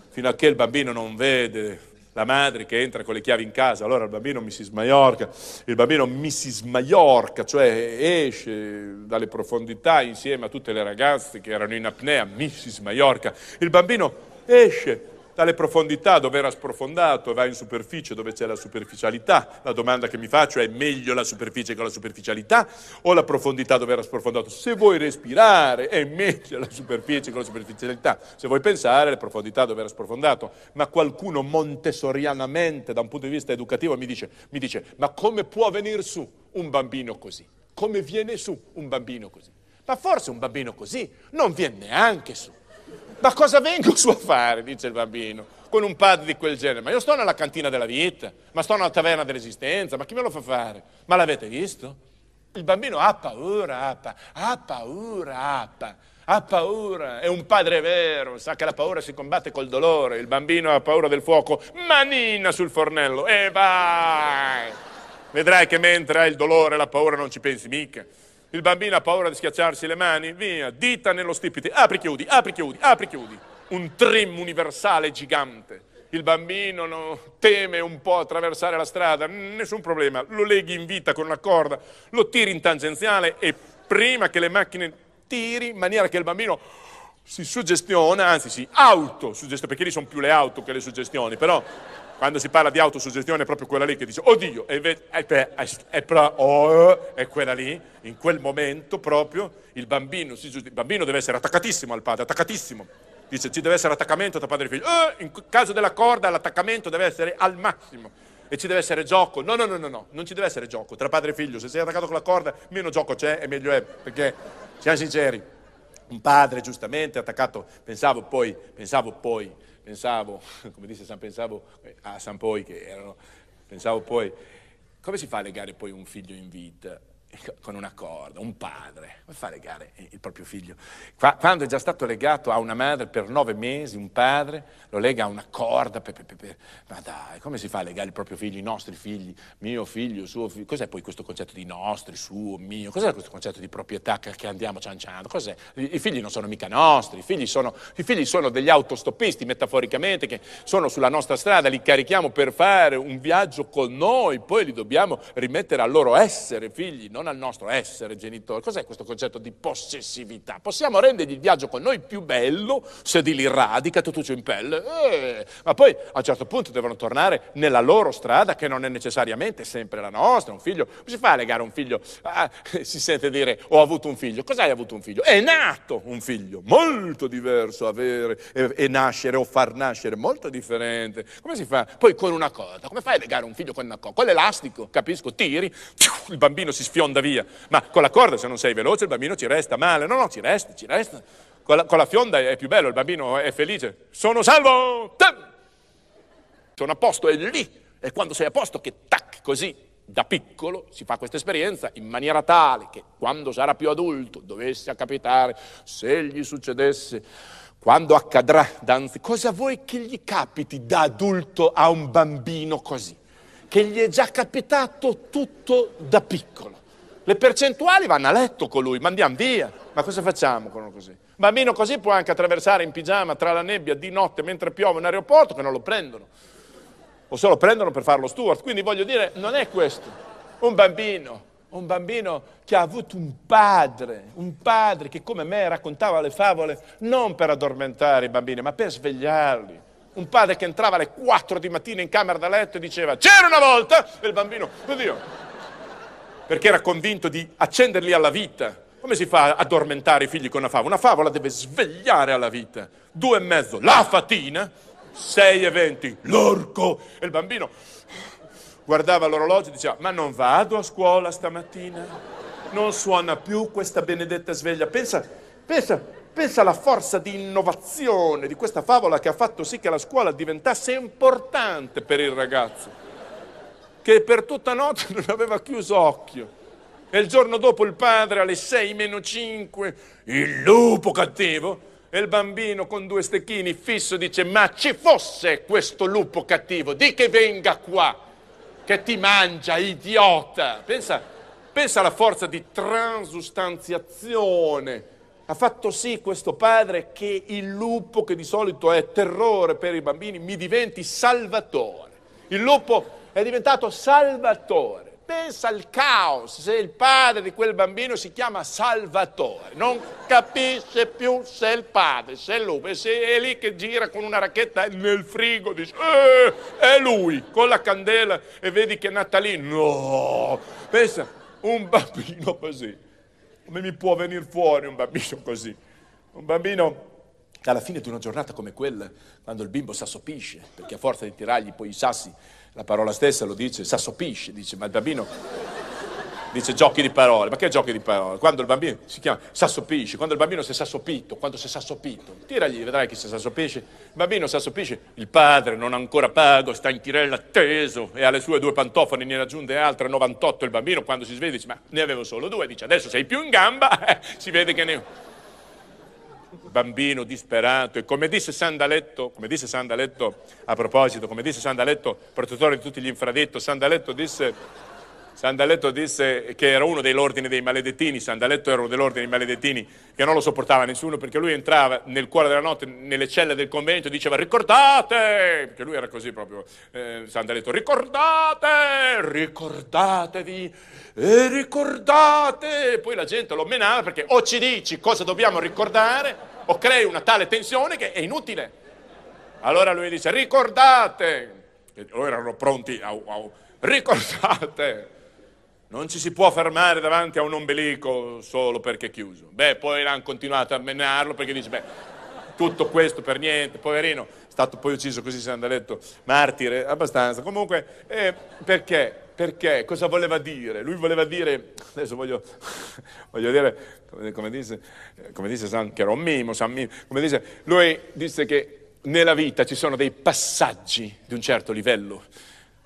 Speaker 1: fino a che il bambino non vede la madre che entra con le chiavi in casa, allora il bambino mi si smaiorca, il bambino mi si smaiorca, cioè esce dalle profondità insieme a tutte le ragazze che erano in apnea, mi si smaiorca, il bambino esce dalle profondità dove era sprofondato va in superficie, dove c'è la superficialità. La domanda che mi faccio è meglio la superficie che la superficialità o la profondità dove era sprofondato? Se vuoi respirare è meglio la superficie che la superficialità. Se vuoi pensare, le profondità dove era sprofondato. Ma qualcuno montessorianamente, da un punto di vista educativo, mi dice, mi dice ma come può venire su un bambino così? Come viene su un bambino così? Ma forse un bambino così non viene neanche su. Ma cosa vengo su a fare? dice il bambino, con un padre di quel genere. Ma io sto nella cantina della vita, ma sto nella taverna dell'esistenza, ma chi me lo fa fare? Ma l'avete visto? Il bambino ha paura, ha, pa- ha paura, ha, pa- ha paura. È un padre vero, sa che la paura si combatte col dolore. Il bambino ha paura del fuoco, manina sul fornello e vai. Vedrai che mentre hai il dolore e la paura non ci pensi mica. Il bambino ha paura di schiacciarsi le mani? Via, dita nello stipite, apri chiudi, apri chiudi, apri chiudi. Un trim universale gigante. Il bambino no, teme un po' attraversare la strada, nessun problema, lo leghi in vita con una corda, lo tiri in tangenziale e prima che le macchine tiri in maniera che il bambino si suggestiona, anzi si autosuggestiona, perché lì sono più le auto che le suggestioni, però quando si parla di autosuggestione è proprio quella lì che dice, oddio, è, è, è, è, quella lì, in quel momento proprio il bambino, il bambino deve essere attaccatissimo al padre, attaccatissimo. Dice, ci deve essere attaccamento tra padre e figlio. Oh, in caso della corda l'attaccamento deve essere al massimo e ci deve essere gioco. No, no, no, no, no, non ci deve essere gioco tra padre e figlio. Se sei attaccato con la corda, meno gioco c'è e meglio è, perché siamo sinceri. Un padre giustamente attaccato, pensavo poi, pensavo poi pensavo, come disse San Pensavo, eh, a San Poi che erano, pensavo poi, come si fa a legare poi un figlio in vita con una corda, un padre, come fa a legare il proprio figlio? Quando è già stato legato a una madre per nove mesi, un padre lo lega a una corda, per, per, per, ma dai, come si fa a legare il proprio figlio, i nostri figli, mio figlio, suo figlio? Cos'è poi questo concetto di nostri, suo, mio? Cos'è questo concetto di proprietà che, andiamo cianciando? Cos'è? I, figli non sono mica nostri, i figli sono, i figli sono degli autostoppisti, metaforicamente, che sono sulla nostra strada, li carichiamo per fare un viaggio con noi, poi li dobbiamo rimettere al loro essere figli, no? non al nostro essere genitore. Cos'è questo concetto di possessività? Possiamo rendergli il viaggio con noi più bello se di lì radica tutuccio in pelle, eh, ma poi a un certo punto devono tornare nella loro strada che non è necessariamente sempre la nostra. Un figlio, come si fa a legare un figlio? Ah, si sente dire ho avuto un figlio. Cos'hai avuto un figlio? È nato un figlio, molto diverso avere e, e nascere o far nascere, molto differente. Come si fa? Poi con una corda, come fai a legare un figlio con una corda? Con l'elastico, capisco, tiri, il bambino si sfionda fionda via. Ma con la corda se non sei veloce il bambino ci resta male. No, no, ci resta, ci resta. Con la, con la fionda è più bello, il bambino è felice. Sono salvo! Tam! Sono a posto, è lì. E quando sei a posto che tac, così, da piccolo si fa questa esperienza in maniera tale che quando sarà più adulto, dovesse capitare, se gli succedesse, quando accadrà, danzi, cosa vuoi che gli capiti da adulto a un bambino così? Che gli è già capitato tutto da piccolo. Le percentuali vanno a letto con lui, mandiamo via. Ma cosa facciamo con uno così? Un Bambino così può anche attraversare in pigiama tra la nebbia di notte mentre piove un aeroporto che non lo prendono. O se lo prendono per farlo steward. Quindi voglio dire, non è questo. Un bambino un bambino che ha avuto un padre, un padre che come me raccontava le favole non per addormentare i bambini, ma per svegliarli. Un padre che entrava alle 4 di mattina in camera da letto e diceva c'era una volta e il bambino, oddio, perché era convinto di accenderli alla vita. Come si fa ad addormentare i figli con una favola? Una favola deve svegliare alla vita. Due e mezzo, la fatina, sei e venti, l'orco. E il bambino guardava l'orologio e diceva, ma non vado a scuola stamattina? Non suona più questa benedetta sveglia. Pensa, pensa, pensa alla forza di innovazione di questa favola che ha fatto sì che la scuola diventasse importante per il ragazzo che per tutta notte non aveva chiuso occhio. E il giorno dopo il padre alle 6 meno 5, il lupo cattivo, e il bambino con due stecchini fisso dice, ma ci fosse questo lupo cattivo, di che venga qua, che ti mangia, idiota. Pensa, pensa alla forza di transustanziazione. Ha fatto sì questo padre che il lupo, che di solito è terrore per i bambini, mi diventi salvatore. Il lupo è diventato Salvatore. Pensa al caos se il padre di quel bambino si chiama Salvatore, non capisce più se è il padre, se è lui. se è lì che gira con una racchetta nel frigo, dice, eh, è lui, con la candela e vedi che è nata lì. No, pensa, un bambino così, come mi può venire fuori un bambino così? Un bambino che alla fine di una giornata come quella, quando il bimbo s'assopisce, perché a forza di tirargli poi i sassi la parola stessa lo dice, s'assopisce, dice, ma il bambino dice giochi di parole, ma che giochi di parole? Quando il bambino si chiama s'assopisce, quando il bambino si è s'assopito, quando si è s'assopito, tiragli, vedrai che si s'assopisce, il bambino s'assopisce, il padre non ancora pago, sta in tirella atteso e alle sue due pantofole ne raggiunge altre 98, il bambino quando si sveglia dice, ma ne avevo solo due, dice, adesso sei più in gamba, si vede che ne... ho bambino disperato e come disse Sandaletto, come disse Sandaletto a proposito, come disse Sandaletto, protettore di tutti gli infradetto, Sandaletto disse Sandaletto disse che era uno dell'ordine dei maledettini, Sandaletto era uno dell'ordine dei maledettini che non lo sopportava nessuno perché lui entrava nel cuore della notte nelle celle del convento e diceva ricordate, perché lui era così proprio, eh, Sandaletto ricordate, ricordatevi e ricordate, poi la gente lo menava perché o ci dici cosa dobbiamo ricordare o crei una tale tensione che è inutile. Allora lui dice ricordate, e loro erano pronti a, a ricordate. Non ci si può fermare davanti a un ombelico solo perché è chiuso. Beh, poi l'hanno continuato a menarlo perché dice, beh, tutto questo per niente, poverino, è stato poi ucciso così, se ne letto martire, abbastanza. Comunque, eh, perché? Perché? Cosa voleva dire? Lui voleva dire, adesso voglio, voglio dire, come, come, dice, come dice San, che San Mimo, come dice, lui disse che nella vita ci sono dei passaggi di un certo livello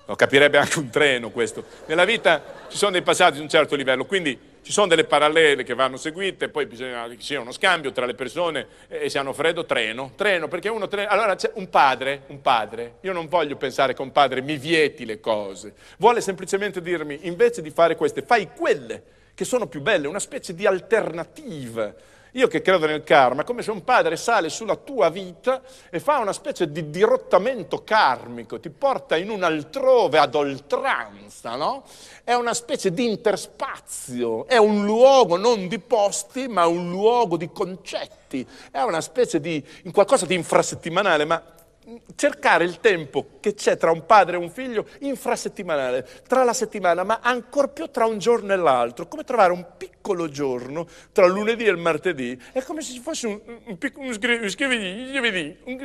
Speaker 1: lo capirebbe anche un treno questo. Nella vita ci sono dei passaggi di un certo livello, quindi ci sono delle parallele che vanno seguite, poi bisogna che ci sia uno scambio tra le persone e se hanno freddo treno, treno, perché uno treno. Allora c'è un padre, un padre, io non voglio pensare che un padre mi vieti le cose, vuole semplicemente dirmi invece di fare queste, fai quelle che sono più belle, una specie di alternativa io che credo nel karma, è come se un padre sale sulla tua vita e fa una specie di dirottamento karmico, ti porta in un altrove ad oltranza, no? È una specie di interspazio, è un luogo non di posti, ma un luogo di concetti, è una specie di, in qualcosa di infrasettimanale, ma cercare il tempo che c'è tra un padre e un figlio infrasettimanale, tra la settimana, ma ancor più tra un giorno e l'altro, come trovare un piccolo giorno tra lunedì e il martedì, è come se ci fosse un, un, un, scrividi, un,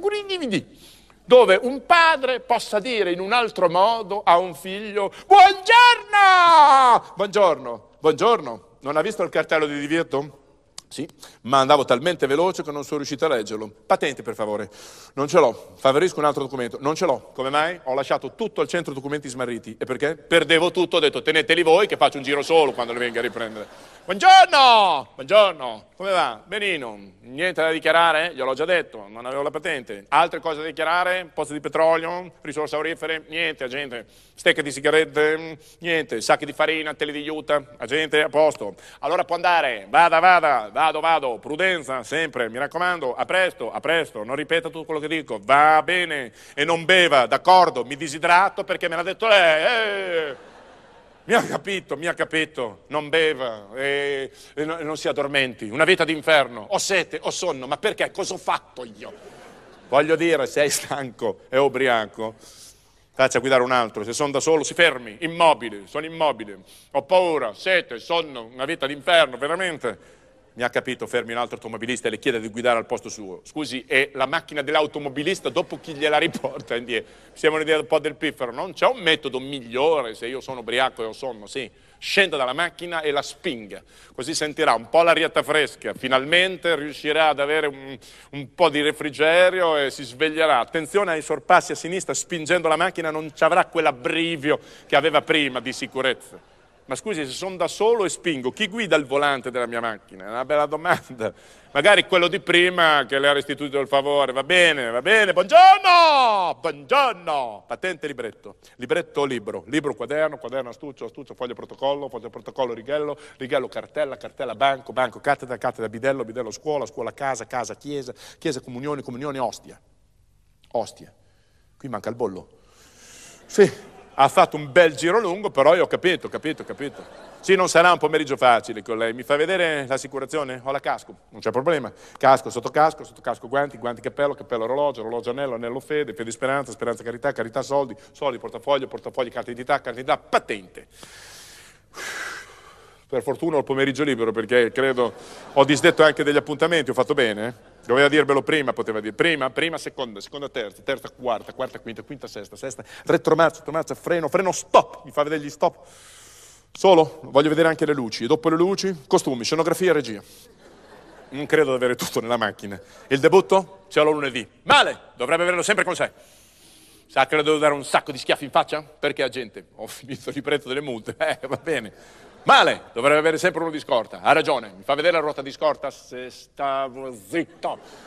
Speaker 1: gridividi, dove un padre possa dire in un altro modo a un figlio buongiorno, buongiorno, buongiorno, non ha visto il cartello di divieto? Sì, ma andavo talmente veloce che non sono riuscito a leggerlo. Patente per favore, non ce l'ho. Favorisco un altro documento, non ce l'ho. Come mai? Ho lasciato tutto al centro documenti smarriti. E perché? Perdevo tutto, ho detto teneteli voi che faccio un giro solo quando li venga a riprendere. Buongiorno! Buongiorno, come va? Benino, niente da dichiarare? Gliel'ho già detto, non avevo la patente. Altre cose da dichiarare? Pozzi di petrolio, risorse aurifere? Niente, agente. Stecche di sigarette? Niente. Sacchi di farina, Teli di juta? Agente, a posto. Allora può andare, Vada, vada, vada Vado, vado, prudenza sempre, mi raccomando, a presto, a presto, non ripeta tutto quello che dico, va bene e non beva, d'accordo, mi disidrato perché me l'ha detto lei. Eh, mi ha capito, mi ha capito, non beva e, e, no, e non si addormenti, una vita d'inferno, ho sete, ho sonno, ma perché? Cosa ho fatto io? Voglio dire, sei stanco e ubriaco, faccia guidare un altro, se sono da solo si fermi, immobile, sono immobile, ho paura, sete, sonno, una vita d'inferno, veramente mi ha capito, fermi un altro automobilista e le chiede di guidare al posto suo. Scusi, è la macchina dell'automobilista dopo chi gliela riporta indietro? Siamo un'idea un po' del piffero, non c'è un metodo migliore se io sono ubriaco e ho sonno, sì. Scenda dalla macchina e la spinga, così sentirà un po' l'arietta fresca, finalmente riuscirà ad avere un, un po' di refrigerio e si sveglierà. Attenzione ai sorpassi a sinistra, spingendo la macchina non ci avrà quell'abbrivio che aveva prima di sicurezza ma scusi se sono da solo e spingo, chi guida il volante della mia macchina? È una bella domanda. Magari quello di prima che le ha restituito il favore, va bene, va bene, buongiorno, buongiorno, patente libretto, libretto libro, libro quaderno, quaderno astuccio, astuccio foglio protocollo, foglio protocollo righello, righello cartella, cartella banco, banco cattedra, cattedra bidello, bidello scuola, scuola casa, casa chiesa, chiesa comunione, comunione ostia, ostia, qui manca il bollo, sì ha fatto un bel giro lungo, però io ho capito, capito, capito. Sì, non sarà un pomeriggio facile con lei. Mi fa vedere l'assicurazione? Ho la casco, non c'è problema. Casco, sotto casco, sotto casco, guanti, guanti cappello, cappello orologio, orologio anello, anello fede, fede speranza, speranza carità, carità soldi, soldi, portafoglio, portafoglio carta d'identità, carta d'identità, patente per fortuna ho il pomeriggio libero perché credo ho disdetto anche degli appuntamenti, ho fatto bene. Eh. Doveva dirvelo prima, poteva dire prima, prima, seconda, seconda, terza, terza, quarta, quarta, quinta, quinta, sesta, sesta, retromarcia, retromarcia, freno, freno, stop, mi fa vedere gli stop. Solo, voglio vedere anche le luci, e dopo le luci, costumi, scenografia regia. Non credo di avere tutto nella macchina. Il debutto? Ce l'ho lunedì. Male, dovrebbe averlo sempre con sé. Sa che le devo dare un sacco di schiaffi in faccia? Perché, agente, ho finito il libretto delle multe. Eh, va bene. Male, dovrebbe avere sempre uno di scorta. Ha ragione, mi fa vedere la ruota di scorta se stavo zitto.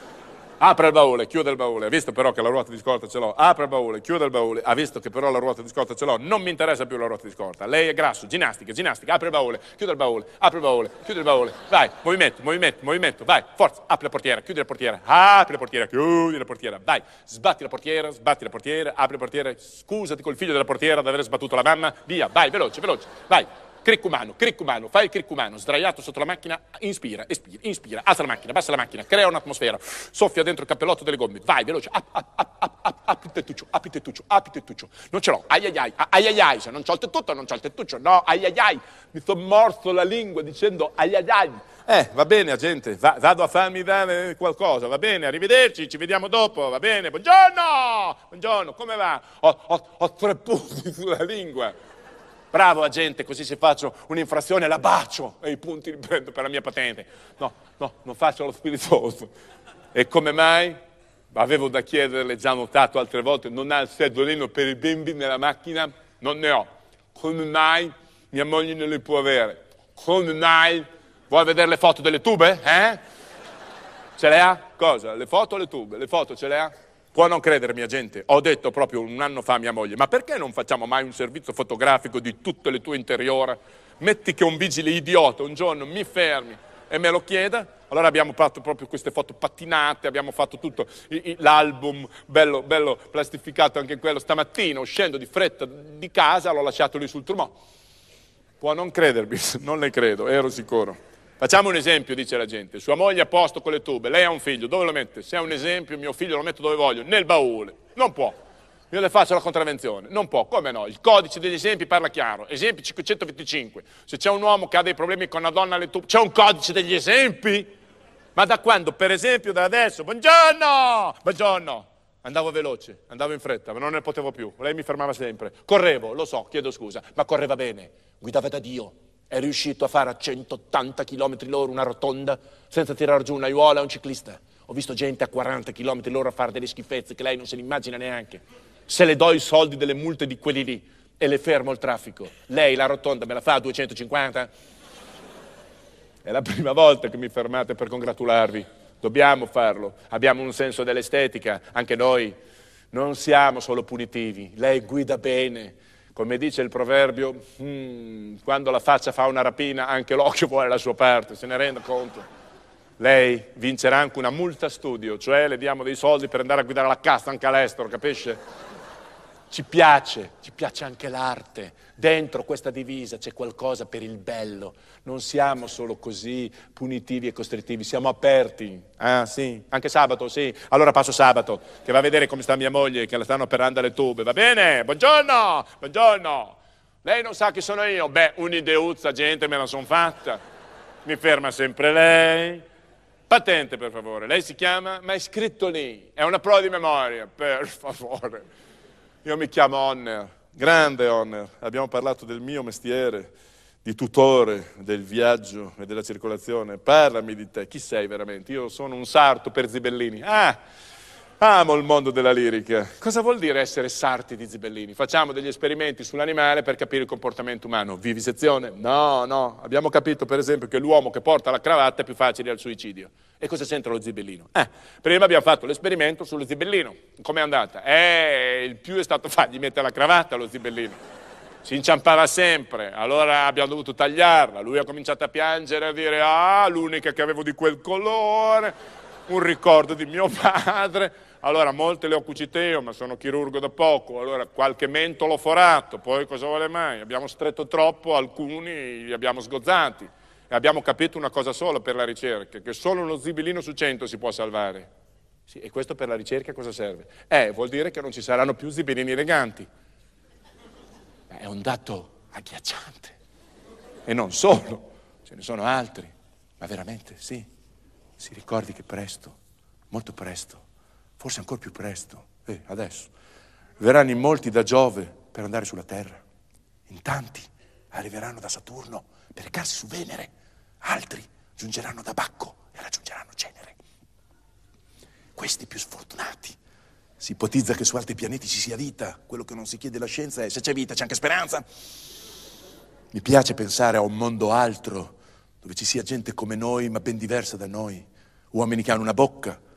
Speaker 1: Apre il baule, chiude il baule, ha visto però che la ruota di scorta ce l'ho. Apre il baule, chiude il baule, ha visto che però la ruota di scorta ce l'ho. Non mi interessa più la ruota di scorta. Lei è grasso, ginnastica, ginnastica. Apre il baule, chiude il baule, apre il baule, chiude il baule. Vai, movimento, movimento, movimento. Vai, forza, apri la portiera, chiudi la portiera. Apri la portiera, chiudi la portiera. Vai, sbatti la portiera, sbatti la portiera, apri la portiera. Scusati col figlio della portiera di aver sbattuto la mamma. Via, vai, veloce, veloce. Vai, Cric umano, cric umano, fai il cric umano, sdraiato sotto la macchina, inspira, espira, inspira, alza la macchina, bassa la macchina, crea un'atmosfera, soffia dentro il cappellotto delle gomme, vai veloce, up, apri il tettuccio, apri il tettuccio, apri il tettuccio, non ce l'ho, ai ai ai, ai ai ai, se non c'ho il tettuccio non c'ho il tettuccio, no, ai ai ai, mi sono morso la lingua dicendo ai ai ai. Eh, va bene, agente, va, vado a farmi dare qualcosa, va bene, arrivederci, ci vediamo dopo, va bene, buongiorno, buongiorno, come va? Ho, ho, ho tre punti sulla lingua bravo agente, così se faccio un'infrazione la bacio e i punti li prendo per la mia patente. No, no, non faccio lo spiritoso. E come mai? Avevo da chiederle, già notato altre volte, non ha il seggiolino per i bimbi nella macchina? Non ne ho. Come mai mia moglie non li può avere? Come mai? Vuoi vedere le foto delle tube? Eh? Ce le ha? Cosa? Le foto o le tube? Le foto ce le ha? Può non credermi, agente. ho detto proprio un anno fa a mia moglie, ma perché non facciamo mai un servizio fotografico di tutte le tue interiore? Metti che un vigile idiota un giorno mi fermi e me lo chieda, allora abbiamo fatto proprio queste foto pattinate, abbiamo fatto tutto l'album, bello, bello plastificato anche quello, stamattina uscendo di fretta di casa l'ho lasciato lì sul trumò. Può non credermi, non le credo, ero sicuro. Facciamo un esempio, dice la gente. Sua moglie ha posto con le tube, lei ha un figlio, dove lo mette? Se ha un esempio, mio figlio lo metto dove voglio, nel baule. Non può. Io le faccio la contravvenzione. Non può, come no? Il codice degli esempi parla chiaro. Esempio 525. Se c'è un uomo che ha dei problemi con una donna alle tube, c'è un codice degli esempi? Ma da quando? Per esempio da adesso. Buongiorno! Buongiorno! Andavo veloce, andavo in fretta, ma non ne potevo più. Lei mi fermava sempre. Correvo, lo so, chiedo scusa, ma correva bene. Guidava da Dio è riuscito a fare a 180 km l'ora una rotonda senza tirare giù un aiuola a un ciclista. Ho visto gente a 40 km l'ora a fare delle schifezze che lei non se ne immagina neanche. Se le do i soldi delle multe di quelli lì e le fermo il traffico, lei la rotonda me la fa a 250? È la prima volta che mi fermate per congratularvi. Dobbiamo farlo. Abbiamo un senso dell'estetica, anche noi. Non siamo solo punitivi. Lei guida bene come dice il proverbio, hmm, quando la faccia fa una rapina anche l'occhio vuole la sua parte, se ne rende conto. Lei vincerà anche una multa studio, cioè le diamo dei soldi per andare a guidare la cassa anche all'estero, capisce? ci piace, ci piace anche l'arte. Dentro questa divisa c'è qualcosa per il bello. Non siamo solo così punitivi e costrittivi, siamo aperti. Ah sì, anche sabato, sì. Allora passo sabato, che va a vedere come sta mia moglie, che la stanno operando alle tube. Va bene? Buongiorno, buongiorno. Lei non sa chi sono io? Beh, un'ideuzza, gente, me la son fatta. Mi ferma sempre lei. Patente, per favore. Lei si chiama? Ma è scritto lì. È una prova di memoria, per favore. Io mi chiamo Honor, grande Honor. Abbiamo parlato del mio mestiere di tutore, del viaggio e della circolazione. Parlami di te, chi sei veramente? Io sono un sarto per Zibellini. Ah! Amo il mondo della lirica. Cosa vuol dire essere sarti di Zibellini? Facciamo degli esperimenti sull'animale per capire il comportamento umano. Vivisezione? No, no. Abbiamo capito, per esempio, che l'uomo che porta la cravatta è più facile al suicidio. E cosa c'entra lo zibellino? Eh, prima abbiamo fatto l'esperimento sullo zibellino. Com'è andata? Eh, il più è stato fargli mettere la cravatta allo zibellino si inciampava sempre, allora abbiamo dovuto tagliarla, lui ha cominciato a piangere, a dire ah, l'unica che avevo di quel colore, un ricordo di mio padre. Allora, molte le ho cucite io, ma sono chirurgo da poco, allora qualche mento l'ho forato, poi cosa vuole mai? Abbiamo stretto troppo, alcuni li abbiamo sgozzati. E abbiamo capito una cosa sola per la ricerca, che solo uno zibilino su cento si può salvare. Sì, e questo per la ricerca cosa serve? Eh, vuol dire che non ci saranno più zibilini eleganti. Eh, è un dato agghiacciante. E non solo, ce ne sono altri. Ma veramente, sì, si ricordi che presto, molto presto, forse ancora più presto, eh, adesso, verranno in molti da Giove per andare sulla terra, in tanti arriveranno da Saturno per recarsi su Venere, altri giungeranno da Bacco e raggiungeranno Cenere. Questi più sfortunati. Si ipotizza che su altri pianeti ci sia vita, quello che non si chiede alla scienza è se c'è vita c'è anche speranza. Mi piace pensare a un mondo altro, dove ci sia gente come noi ma ben diversa da noi, uomini che hanno una bocca,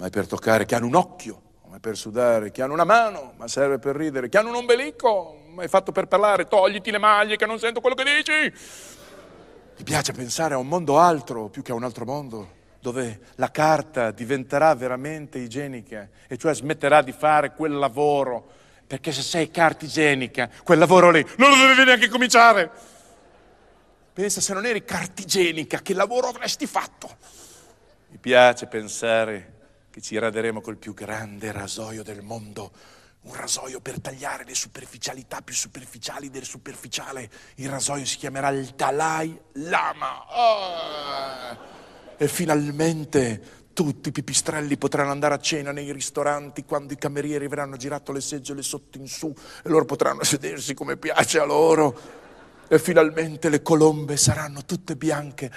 Speaker 1: ma è per toccare, che hanno un occhio, ma è per sudare, che hanno una mano, ma serve per ridere, che hanno un ombelico, ma è fatto per parlare, togliti le maglie che non sento quello che dici. Mi piace pensare a un mondo altro più che a un altro mondo, dove la carta diventerà veramente igienica, e cioè smetterà di fare quel lavoro, perché se sei carta igienica, quel lavoro lì non lo dovevi neanche cominciare. Pensa se non eri cartigenica, che lavoro avresti fatto? Mi piace pensare che ci raderemo col più grande rasoio del mondo, un rasoio per tagliare le superficialità più superficiali del superficiale. Il rasoio si chiamerà il Dalai Lama. Oh! E finalmente tutti i pipistrelli potranno andare a cena nei ristoranti quando i camerieri avranno girato le seggiole sotto in su e loro potranno sedersi come piace a loro. E finalmente le colombe saranno tutte bianche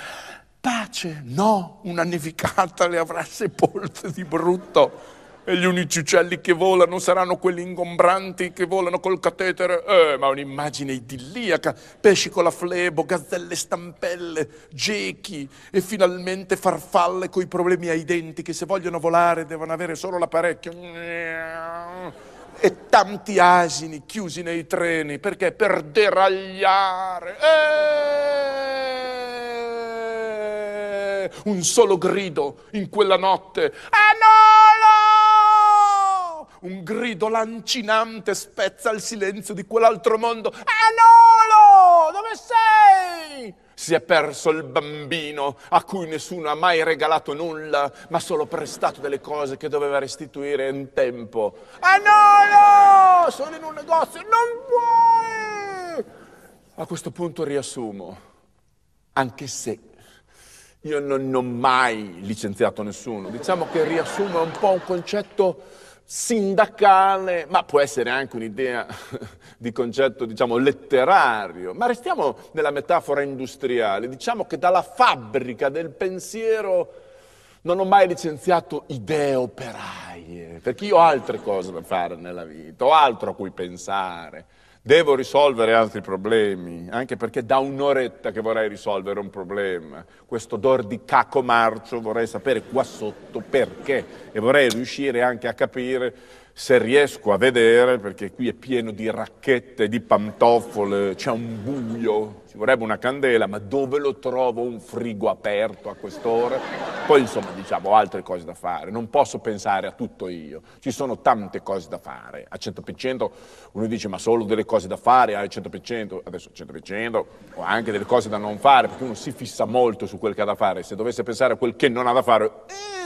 Speaker 1: pace. No, una nevicata le avrà sepolte di brutto e gli unici uccelli che volano saranno quelli ingombranti che volano col catetere. Eh, ma un'immagine idilliaca, pesci con la flebo, gazzelle stampelle, gechi e finalmente farfalle coi problemi ai denti che se vogliono volare devono avere solo l'apparecchio. E tanti asini chiusi nei treni perché per deragliare. Eh! un solo grido in quella notte. Anolo! Un grido lancinante spezza il silenzio di quell'altro mondo. Anolo! Dove sei? Si è perso il bambino a cui nessuno ha mai regalato nulla, ma solo prestato delle cose che doveva restituire in tempo. Anolo! Sono in un negozio, non puoi! A questo punto riassumo, anche se io non ho mai licenziato nessuno. Diciamo che riassume un po' un concetto sindacale, ma può essere anche un'idea di concetto, diciamo, letterario. Ma restiamo nella metafora industriale. Diciamo che dalla fabbrica del pensiero non ho mai licenziato idee operaie, perché io ho altre cose da fare nella vita, ho altro a cui pensare. Devo risolvere altri problemi, anche perché da un'oretta che vorrei risolvere un problema. Questo odore di cacomarcio vorrei sapere qua sotto perché e vorrei riuscire anche a capire se riesco a vedere, perché qui è pieno di racchette, di pantofole, c'è un buio ci vorrebbe una candela, ma dove lo trovo un frigo aperto a quest'ora? Poi insomma diciamo ho altre cose da fare, non posso pensare a tutto io, ci sono tante cose da fare, A 100% uno dice ma solo delle cose da fare, al 100%, adesso 100% o anche delle cose da non fare, perché uno si fissa molto su quel che ha da fare, se dovesse pensare a quel che non ha da fare...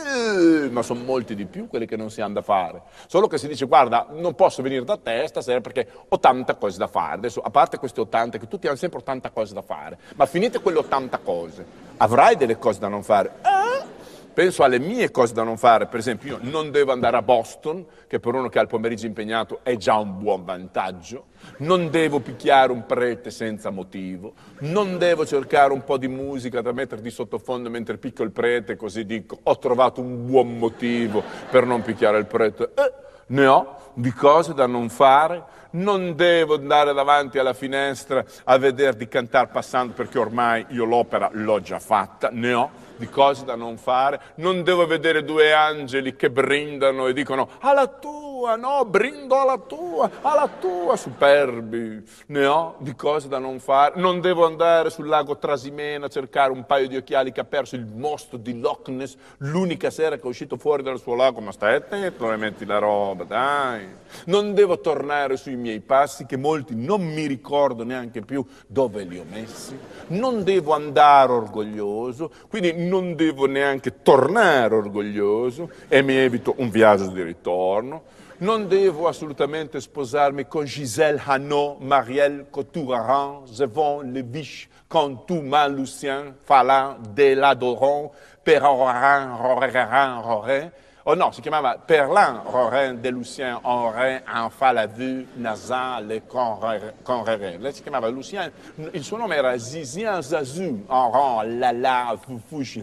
Speaker 1: Eh, ma sono molti di più quelli che non si hanno da fare. Solo che si dice, guarda, non posso venire da te stasera perché ho tante cose da fare. Adesso, a parte queste 80, che tutti hanno sempre 80 cose cose da fare, ma finite quelle 80 cose, avrai delle cose da non fare. Eh? Penso alle mie cose da non fare, per esempio io non devo andare a Boston, che per uno che ha il pomeriggio impegnato è già un buon vantaggio, non devo picchiare un prete senza motivo, non devo cercare un po' di musica da mettere di sottofondo mentre picco il prete, così dico ho trovato un buon motivo per non picchiare il prete. Eh, ne ho di cose da non fare non devo andare davanti alla finestra a vedere di cantare passando perché ormai io l'opera l'ho già fatta, ne ho di cose da non fare, non devo vedere due angeli che brindano e dicono alla tua tua, no, brindo alla tua, alla tua, superbi, ne ho di cose da non fare, non devo andare sul lago Trasimena a cercare un paio di occhiali che ha perso il mostro di Loch Ness l'unica sera che è uscito fuori dal suo lago, ma stai attento, non metti la roba, dai, non devo tornare sui miei passi che molti non mi ricordo neanche più dove li ho messi, non devo andare orgoglioso, quindi non devo neanche tornare orgoglioso e mi evito un viaggio di ritorno. Non devo assolutamente sposarmi con Gisèle Hanot, Marielle Coturaran, Zevon Levich, tout Lucien, Falan Deladoron, Perrorin, Rorin, Rorin, Oh non, si chiamava Perlin, Rorin, De Lucien, Henrin, Enfant, Lavu, Nazan, Le Conrere. Lei si chiamava Lucien, il suo nome era Zizien, Zazu, Henron, Lala, Fufush,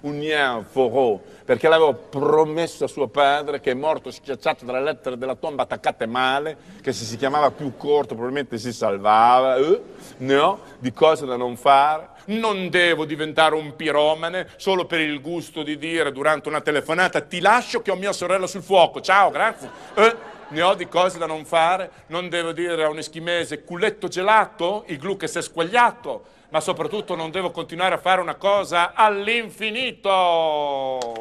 Speaker 1: Unien, Foro, perché l'aveva promesso a suo padre che è morto schiacciato dalla lettera della tomba attaccate male, che se si chiamava più corto probabilmente si salvava, eh, no, di cose da non fare non devo diventare un piromane solo per il gusto di dire durante una telefonata ti lascio che ho mia sorella sul fuoco, ciao, grazie. Eh, ne ho di cose da non fare, non devo dire a un eschimese culetto gelato, igloo che si è squagliato, ma soprattutto non devo continuare a fare una cosa all'infinito.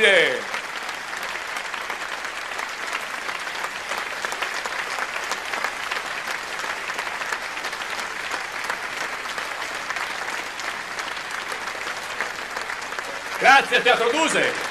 Speaker 1: Grazie. Grazie Teatro Duse.